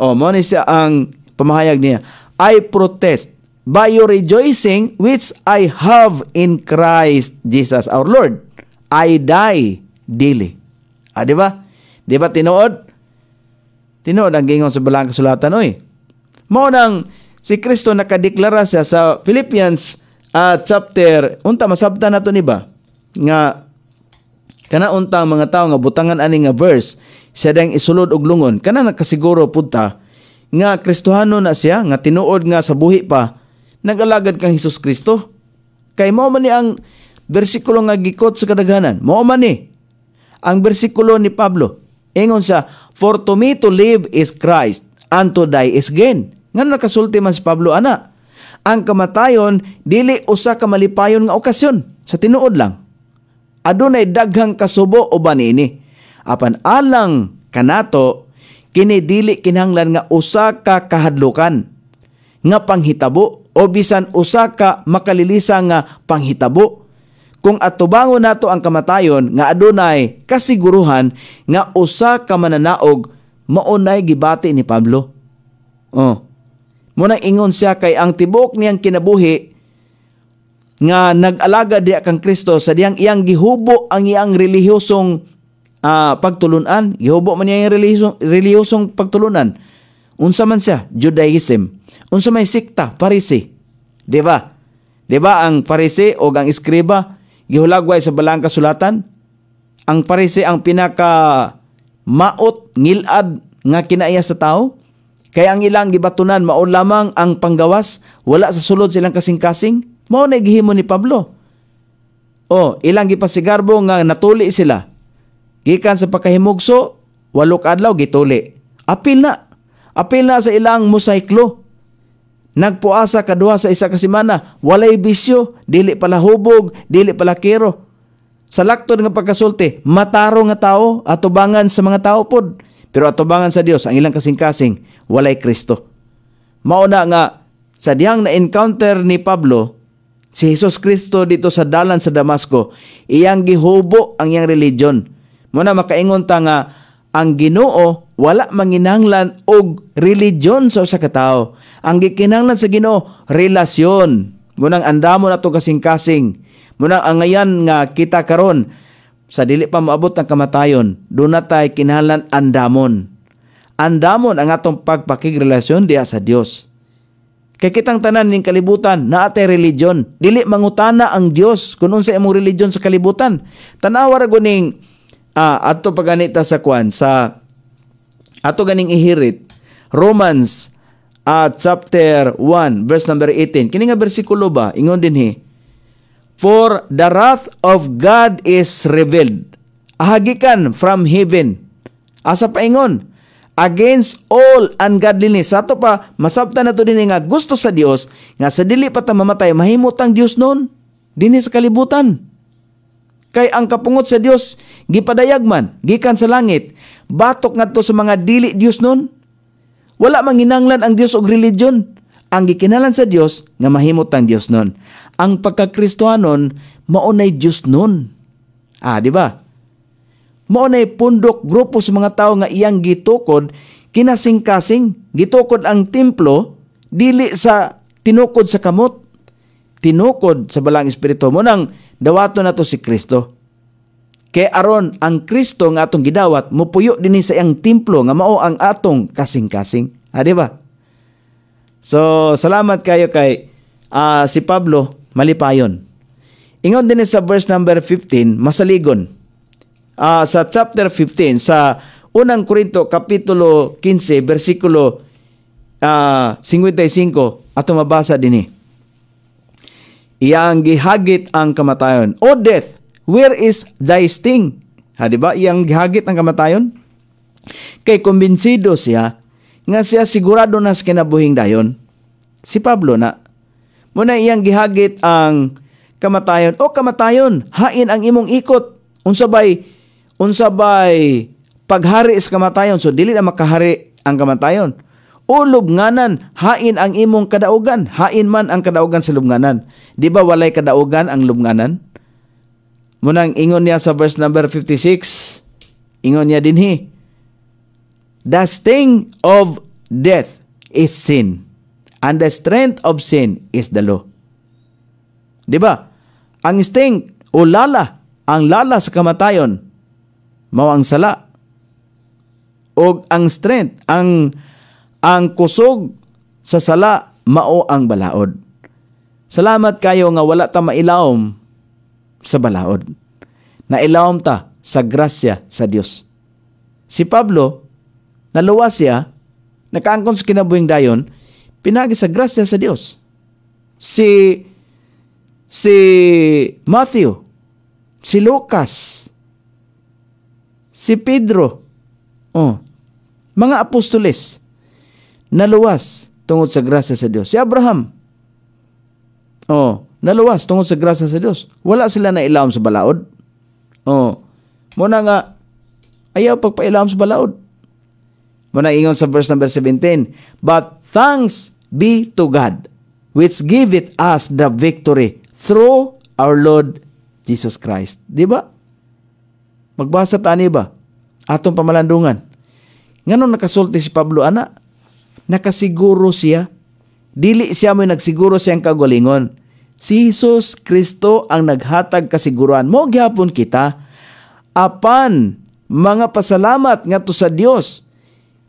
Oh, mo ni siya ang pamahayag niya. I protest by your rejoicing which I have in Christ Jesus our Lord. I die daily. Ah, di ba? Di ba tinuod? Tinuod ang gingon sa balang kasulatan oy. Mao nang si Kristo nakadeklara siya sa Philippians uh, chapter unta masabta nato ni ba nga kana untang mga tao nga butangan ani nga verse siya dang isulod og lungon kana nakasiguro pudta nga Kristohano na siya nga tinuod nga sa buhi pa nagalagad kang Hesus Kristo. Kay mao man ni ang bersikulo nga gikot sa kadaghanan. Mao man ni ang bersikulo ni Pablo ingon sa for to me to live is Christ and to die is gain. Nga nakasulti man si Pablo ana. Ang kamatayon dili usa ka malipayon nga okasyon sa tinuod lang. Adunay daghang kasubo o banini. Apan alang kanato kini dili kinahanglan nga usa ka kahadlukan nga panghitabo o bisan usa ka makalilisa nga panghitabo kung atubangon nato ang kamatayon nga adunay kasiguruhan nga usa ka mananaog maunay gibati ni Pablo. Oh. Muna ingon siya kay ang tibok niyang kinabuhi nga nag-alaga diya kang Kristo sa diyang iyang gihubo ang iyang relihiyosong uh, pagtulunan, gihubo man niya yung relihiyosong, relihiyosong pagtulunan. Unsa man siya? Judaism. Unsa may sikta, Farisi. Di ba? Di ba ang Farisi o ang Iskriba gihulagway sa balang kasulatan? Ang Farisi ang pinaka maot ngilad nga kinaiya sa tao. Kaya ang ilang gibatunan mao lamang ang panggawas, wala sa sulod silang kasing-kasing. Mao na gihimo ni Pablo. O, ilang gipasigarbo nga natuli sila. Gikan sa pakahimugso, walok adlaw gituli. Apil na. Apil na sa ilang mosaiklo nagpuasa kaduha sa isa ka semana walay bisyo dili pala hubog dili pala kero sa laktod nga pagkasulti mataro nga tao atubangan sa mga tao pod pero atubangan sa Dios ang ilang kasing-kasing walay Kristo mao na nga sa dihang na encounter ni Pablo si Jesus Kristo dito sa dalan sa Damasco iyang gihubo ang iyang religion mo na makaingon ta nga ang Ginoo wala manginanglan og religion sa usa ka tawo. Ang gikinanglan sa Ginoo relasyon. Munang andamo nato kasing-kasing. Munang angayan nga kita karon sa dili pa maabot ang kamatayon, do tay kinahanglan andamon. Andamon ang atong pagpakigrelasyon diha sa Dios. Kay kitang tanan ning kalibutan na tay religion. Dili mangutana ang Dios kun unsa imong religion sa kalibutan. Tanawa ra guning ah, ato paganita sa kwan sa Ato ganing ihirit Romans at uh, chapter 1 verse number 18. Kini nga bersikulo ba ingon dinhi For the wrath of God is revealed ahagikan from heaven asa paingon against all ungodliness. Sa ato pa, masabta na to din nga gusto sa Dios nga sa dili pa ta mamatay, mahimot Dios noon. Dinhi sa kalibutan kay ang kapungot sa Dios gipadayag man gikan sa langit batok ngadto sa mga dili Dios nun wala manginanglan ang Dios og religion ang gikinalan sa Dios nga mahimot ang Dios nun ang pagkakristohanon maunay Dios nun ah di ba maunay pundok grupo sa mga tao nga iyang gitukod kinasing-kasing gitukod ang templo dili sa tinukod sa kamot tinukod sa balang espiritu mo nang dawaton nato si Kristo. Kay aron ang Kristo nga atong gidawat mupuyo dinhi sa iyang templo nga mao ang atong kasing-kasing. Ha ah, di ba? So salamat kayo kay uh, si Pablo malipayon. Ingon din sa verse number 15 masaligon. Uh, sa chapter 15 sa unang Korinto kapitulo 15 bersikulo uh, 55 atong mabasa dinhi. Eh iyang gihagit ang kamatayon. O death, where is thy sting? Ha, di ba? Iyang gihagit ang kamatayon. Kay kumbinsido siya, nga siya sigurado na sa kinabuhing dayon. Si Pablo na, muna iyang gihagit ang kamatayon. O kamatayon, hain ang imong ikot. Unsabay, unsabay, paghari sa kamatayon. So, dili na makahari ang kamatayon o lubnganan, hain ang imong kadaugan, hain man ang kadaugan sa lubnganan. Di ba walay kadaugan ang lubnganan? Munang ingon niya sa verse number 56, ingon niya dinhi, The sting of death is sin, and the strength of sin is the law. Di ba? Ang sting o lala, ang lala sa kamatayon, mao ang sala. O ang strength, ang ang kusog sa sala mao ang balaod. Salamat kayo nga wala ta mailaom sa balaod. Nailaom ta sa grasya sa Dios. Si Pablo, naluwas siya, nakaangkon sa kinabuhing dayon, pinagi sa grasya sa Dios. Si si Matthew, si Lucas, si Pedro, oh, mga apostoles, naluwas tungod sa grasya sa Dios. Si Abraham, oh, naluwas tungod sa grasya sa Dios. Wala sila na ilawom sa balaod. Oh, Mo na nga, ayaw pagpailawom sa balaod. Mo na ingon sa verse number 17, But thanks be to God, which giveth us the victory through our Lord Jesus Christ. Di ba? Magbasa tani ba? Atong pamalandungan. Ngano nakasulti si Pablo ana nakasiguro siya. Dili siya may nagsiguro siyang kagalingon. Si Jesus Kristo ang naghatag kasiguruan. Mo gyapon kita. Apan, mga pasalamat nga to sa Dios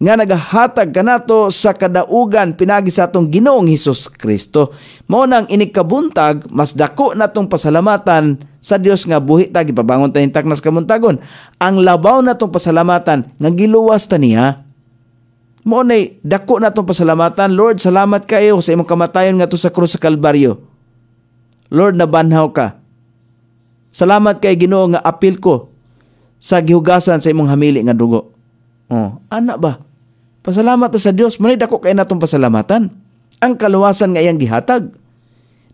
nga nagahatag kanato sa kadaugan pinagi sa atong Ginoong Hesus Kristo. Mao nang inikabuntag mas dako natong pasalamatan sa Dios nga buhi ta gipabangon taning taknas kamuntagon. Ang labaw natong pasalamatan nga giluwas ta niya mo nay dako na tong pasalamatan. Lord, salamat kayo sa imong kamatayon nga sa krus sa Kalbaryo. Lord, nabanhaw ka. Salamat kay Ginoo nga apil ko sa gihugasan sa imong hamili nga dugo. Oh, anak ba? Pasalamat sa Dios, manay dako kay natong pasalamatan. Ang kaluwasan nga iyang gihatag.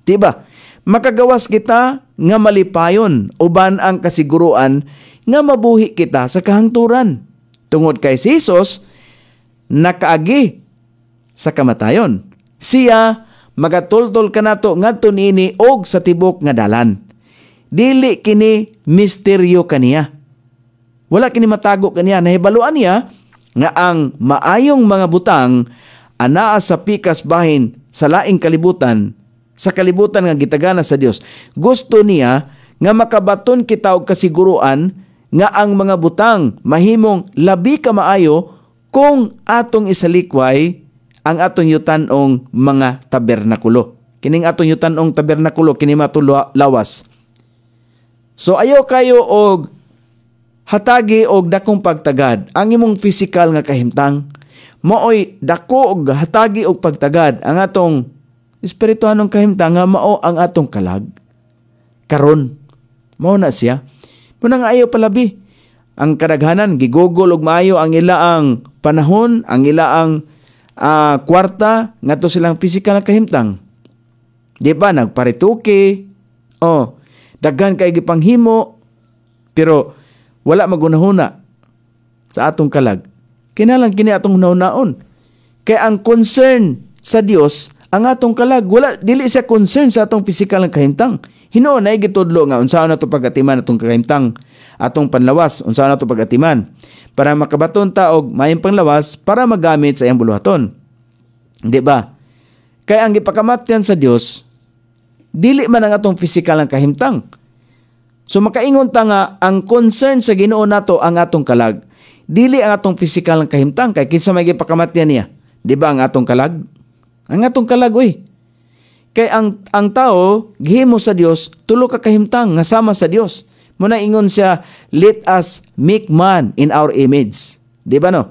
Di ba? Makagawas kita nga malipayon uban ang kasiguruan nga mabuhi kita sa kahangturan. Tungod kay si Jesus, nakaagi sa kamatayon. Siya magatultol kanato ngadto niini og sa tibok nga dalan. Dili kini misteryo kaniya. Wala kini matago kaniya nahibaluan niya nga ang maayong mga butang anaa sa pikas bahin sa laing kalibutan sa kalibutan nga gitagana sa Dios. Gusto niya nga makabaton kita og kasiguruan nga ang mga butang mahimong labi ka maayo kung atong isalikway ang atong yutanong mga tabernakulo. Kining atong yutanong tabernakulo kini matulo lawas. So ayo kayo og hatagi og dakong pagtagad ang imong physical nga kahimtang maoy dako og hatagi og pagtagad ang atong espirituhanong kahimtang nga mao ang atong kalag karon mao na siya mo nga ayo palabi ang kadaghanan gigugol og maayo ang ilaang panahon, ang ilaang uh, kwarta ngadto silang physical nga kahimtang. Di ba nagparituke? Oh, daghan kay gipanghimo pero wala magunahuna sa atong kalag. Kinalang kini atong naunaon Kay ang concern sa Dios ang atong kalag wala dili siya concern sa atong physical nga kahimtang. Hinuunay gitudlo nga unsaon nato pagatiman atong kakaimtang atong panlawas unsaon nato pagatiman para makabaton ta og maayong panlawas para magamit sa iyang buluhaton. Di ba? Kay ang gipakamatyan sa Dios dili man ang atong pisikal ang kahimtang. So makaingon ta nga ang concern sa Ginoo nato ang atong kalag. Dili ang atong pisikal ang kahimtang kay kinsa may gipakamatyan niya. Di ba ang atong kalag? Ang atong kalag oy. Kay ang ang tao gihimo sa Dios tulo ka kahimtang nga sama sa Dios. Mo na ingon siya, let us make man in our image. Di ba no?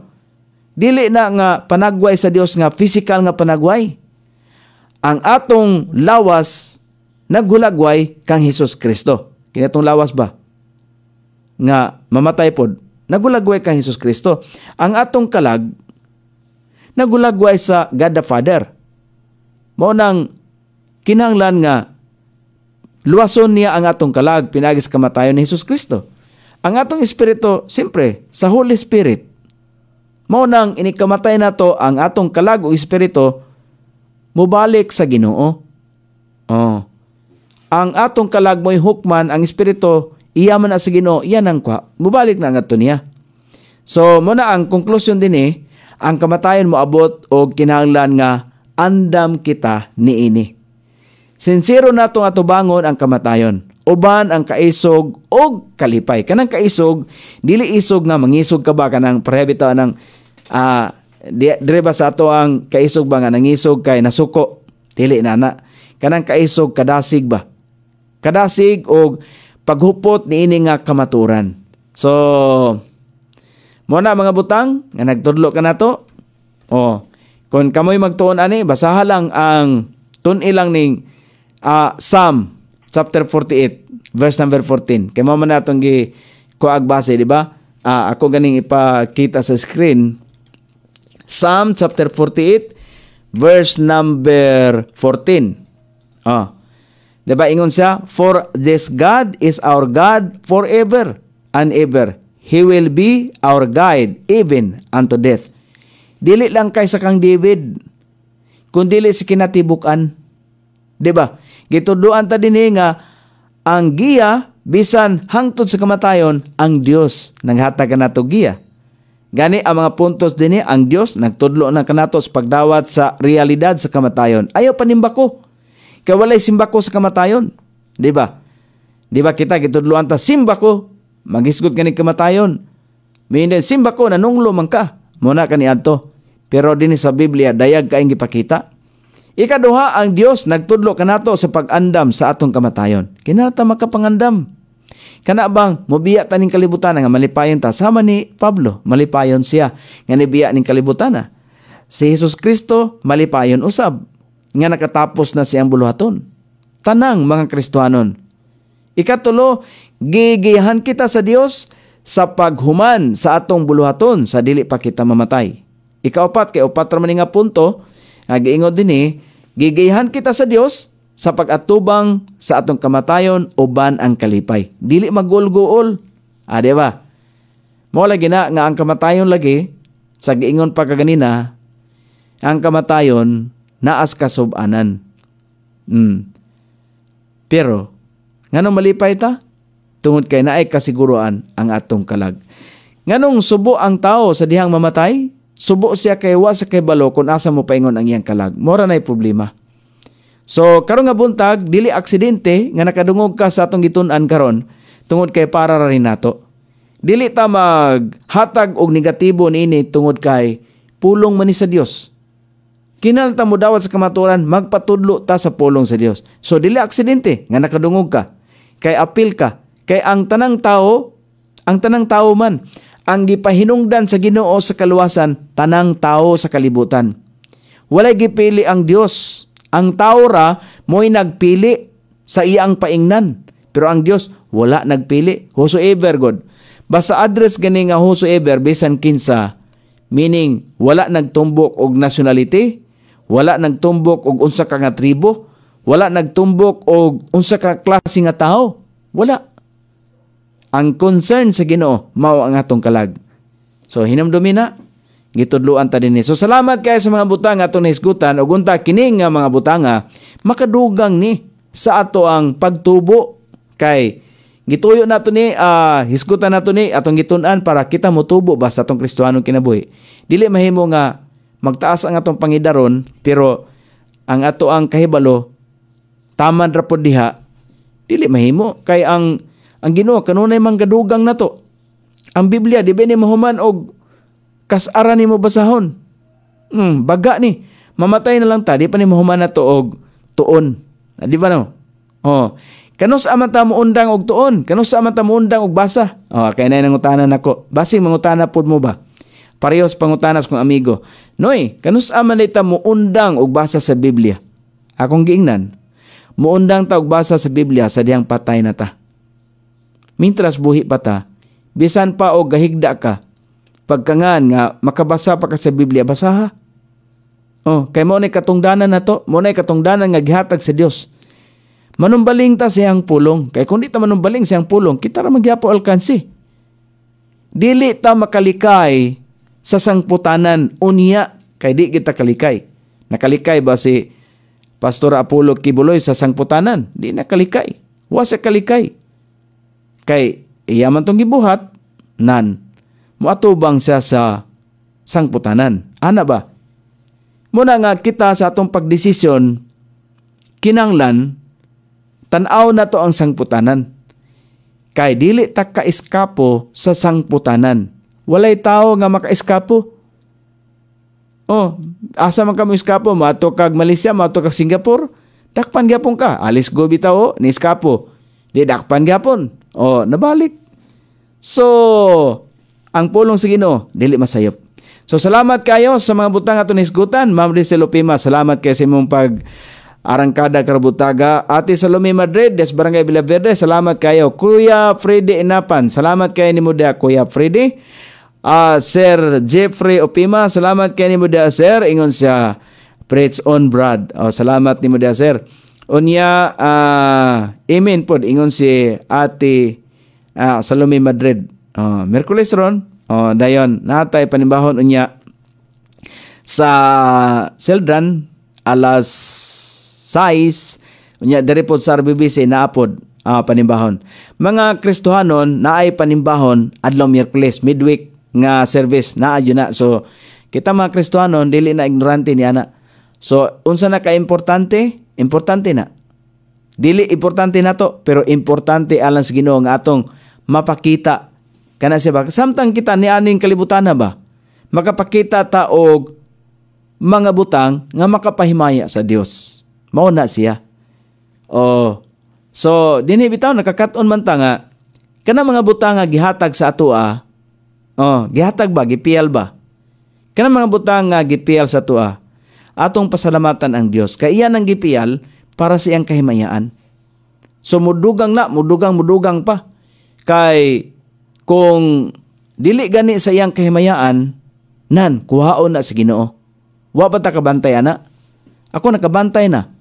Dili na nga panagway sa Dios nga physical nga panagway. Ang atong lawas naghulagway kang Hesus Kristo. Kinatong lawas ba? Nga mamatay pod nagulagway kang Hesus Kristo. Ang atong kalag nagulagway sa God the Father. Mao nang kinahanglan nga luwason niya ang atong kalag pinagis kamatayon ni Hesus Kristo. Ang atong espiritu, siyempre, sa Holy Spirit. Mao nang na to ang atong kalag o espiritu mubalik sa Ginoo. Oh. Ang atong kalag mo'y hukman ang espiritu iya man na sa Ginoo, iyan ang kwa. Mubalik na ang ato niya. So, muna ang conclusion din eh, ang kamatayon mo abot o kinahanglan nga andam kita ni niini. Sinsero nato nga tubangon ang kamatayon uban ang kaisog og kalipay kanang kaisog dili isog nga mangisog ka ba kanang prebito ng uh, sa ato ang kaisog ba nga nangisog kay nasuko dili na na kanang kaisog kadasig ba kadasig og paghupot niini nga kamaturan so mo na mga butang nga nagtudlo ka nato oh kung kamoy magtuon ani basaha lang ang tun ilang ning uh, Psalm chapter 48 verse number 14. Kay mo man natong gi ko base, di ba? Uh, ako ganing ipakita sa screen. Psalm chapter 48 verse number 14. Ah. Uh, di ba ingon siya, for this God is our God forever and ever. He will be our guide even unto death. Dili lang kay sa kang David, kundi dili si kinatibukan. Di ba? Gituduan ta dinhi nga ang giya bisan hangtod sa kamatayon ang Dios naghatag kanato giya. Gani ang mga puntos dinhi ang Dios nagtudlo na kanato sa pagdawat sa realidad sa kamatayon. Ayaw panimbako. Kay walay simbako sa kamatayon. Di ba? Di ba kita gitudloan ta simbako maghisgot kani kamatayon. Minden simbako nanunglo man ka. Muna kani Anto. Pero dinhi sa Biblia dayag kaayong ipakita. Ikaduha, ang Dios nagtudlo kanato sa pag-andam sa atong kamatayon. Kinata makapangandam. Kana bang mobiya taning kalibutan nga malipayon ta sama ni Pablo, malipayon siya nga nibiya ning kalibutan. Si Jesus Kristo malipayon usab nga nakatapos na siyang buluhaton. Tanang mga Kristohanon. Ikatulo, gigihan kita sa Dios sa paghuman sa atong buluhaton sa dili pa kita mamatay. Ikaapat kay upat ra nga punto, nga giingon dinhi eh, Gigihan kita sa Dios sa pagatubang sa atong kamatayon uban ang kalipay. Dili magulgool. Ah, di ba? Mo lagi na nga ang kamatayon lagi sa giingon pa kaganina ang kamatayon naas kasubanan. Mm. Pero nganong malipay ta? Tungod kay naay kasiguruan ang atong kalag. Nganong subo ang tao sa dihang mamatay? Subo siya kay wa sa kay balo kung asa mo paingon ang iyang kalag. Mora na'y problema. So, karong nga buntag, dili aksidente nga nakadungog ka sa atong gitun-an karon tungod kay para ra rin nato. Dili ta mag hatag og negatibo niini tungod kay pulong man ni sa Dios. Kinalta mo dawat sa kamaturan, magpatudlo ta sa pulong sa Dios. So, dili aksidente nga nakadungog ka. Kay apil ka. Kay ang tanang tao, ang tanang tao man, ang gipahinungdan sa Ginoo sa kaluwasan tanang tao sa kalibutan. Walay gipili ang Dios. Ang tao ra mo'y nagpili sa iyang paingnan. Pero ang Dios wala nagpili. Whosoever God. Basta address gani nga whosoever bisan kinsa. Meaning wala nagtumbok og nationality, wala nagtumbok og unsa ka nga tribo, wala nagtumbok og unsa ka klase nga tao. Wala ang concern sa Ginoo mao ang atong kalag. So hinamdumi na gitudluan ta dinhi. So salamat kay sa mga butang atong naisgutan ug unta kini nga mga butanga makadugang ni sa ato ang pagtubo kay gituyo nato ni uh, hisgutan nato ni atong gitun-an para kita motubo ba sa atong Kristohanong kinabuhi. Dili mahimo nga magtaas ang atong pangidaron pero ang ato ang kahibalo taman ra diha dili mahimo kay ang ang Ginoo kanunay manggadugang nato. Ang Biblia di ni mahuman og kasara nimo basahon. Hmm, baga ni mamatay na lang ta di pa ni mahuman nato og tuon. Ah, di ba no? Oh. Kanos aman ta mo undang og tuon? Kanos aman ta mo undang og basa? Oh, kay nay nangutanan nako. Basi mangutana pud mo ba? Parehos pangutanas kong amigo. Noy, kanus aman ta mo undang og basa sa Biblia? Akong giingnan, muundang ta og basa sa Biblia sa diyang patay na ta mintras buhi pa ta, bisan pa o gahigda ka, pagkangan nga makabasa pa ka sa Biblia, basaha. Oh, kay mo na katungdanan na to, mo na katungdanan nga gihatag sa Dios. Manumbaling ta siyang pulong. Kay kung di ta manumbaling siyang pulong, kita ra magyapo alkansi. Dili ta makalikay sa sangputanan unya kay di kita kalikay. Nakalikay ba si Pastor Apollo Kibuloy sa sangputanan? Di nakalikay. Wa sa kalikay. Kay iya man tong gibuhat nan muatubang siya sa sangputanan. Ana ba? Muna nga kita sa atong pagdesisyon kinanglan tanaw na to ang sangputanan. Kay dili ta kaiskapo sa sangputanan. Walay tao nga makaiskapo. Oh, asa man ka mo iskapo? Mato kag Malaysia, mato kag Singapore. Dakpan gapon ka. Alis go bitaw ni iskapo. Di dakpan gapon. Oh, nabalik. So, ang pulong sa Ginoo dili masayop. So salamat kayo sa mga butang aton isgutan, Ma'am Lizel Lopima. Salamat kay sa imong pag Arangkada Karabutaga, Ate Salome Madrid, des Barangay Villaverde, salamat kayo. Kuya Freddy Inapan, salamat kayo ni Muda Kuya Freddy. Uh, Sir Jeffrey Opima, salamat kayo ni Muda Sir. Ingon siya, Preach on Brad. Oh, salamat ni Muda Sir. Unya, uh, amen po, ingon si ate uh, Salome Madrid. Uh, ah, Merkulis ron, uh, dayon, natay panimbahon unya sa Seldran, alas 6, unya, dari po sa RBBC, naapod uh, panimbahon. Mga Kristohanon, naay panimbahon, adlaw Merkulis, midweek nga service, naayo na. So, kita mga Kristohanon, dili na ignorante ni ana. So, unsa na ka-importante? Importante na. Dili importante na to, pero importante alang sa Ginoo nga atong mapakita kana siya ba. Samtang kita ni aning kalibutan na ba? Makapakita ta og mga butang nga makapahimaya sa Dios. Mao na siya. Oh. So dinhi bitaw nakakaton man ta nga kana mga butang nga gihatag sa atoa. Ah. Oh, gihatag ba gipial ba? Kana mga butang nga gipial sa atoa ah atong pasalamatan ang Dios kay iya nang gipial para sa iyang kahimayaan. So mudugang na, mudugang mudugang pa kay kung dili gani sa iyang kahimayaan nan kuhaon na sa Ginoo. Wa pa ta kabantay ana. Ako nakabantay na.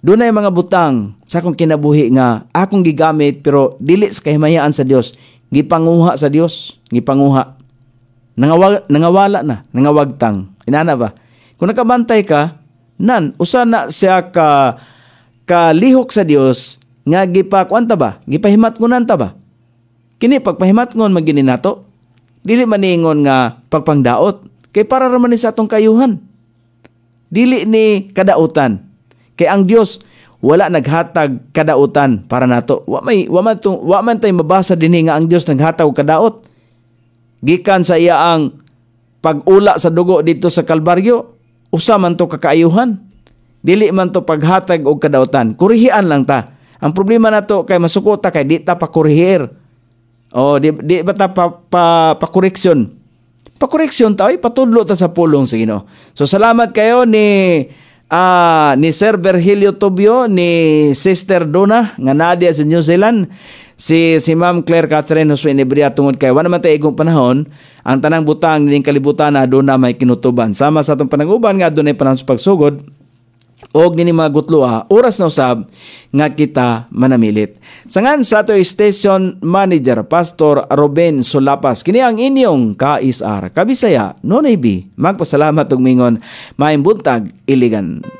Dunay mga butang sa akong kinabuhi nga akong gigamit pero dili sa kahimayaan sa Dios, gipanguha sa Dios, gipanguha. Nangawa, nangawala na, nangawagtang. Inana ba? Kung nakabantay ka, nan, usa na siya ka kalihok sa Dios nga gipakuan ta ba? Gipahimat ko ta ba? Kini pagpahimat ngon magini nato. Dili maningon nga pagpangdaot kay para raman ni sa atong kayuhan. Dili ni kadaotan. Kay ang Dios wala naghatag kadautan para nato. Wa may wa man, tong, wa man tay mabasa dinhi nga ang Dios naghatag og kadaot. Gikan sa iya ang pagula sa dugo dito sa Kalbaryo usa man to kakaayuhan. Dili man to paghatag og kadawtan. Kurihian lang ta. Ang problema nato kay masukota kay di ta pa kurihir. O oh, di, di ba ta pa, pa, pa koreksyon? Pa koreksyon ta oy patudlo ta sa pulong sa Ginoo. So salamat kayo ni uh, ni Sir Virgilio Tobio, ni Sister Dona, nga nadia sa New Zealand, si si Ma'am Claire Catherine Josue Nebria tungod kay wala man igong panahon ang tanang butang ning kalibutan na do na may kinutuban sama sa atong pananguban nga adunay panahon sa pagsugod og nini mga gutloa ah, oras na usab nga kita manamilit. Sangan sa ato station manager Pastor Ruben Solapas kini ang inyong KSR Kabisaya Nonay B. Magpasalamat ug mingon maayong buntag iligan.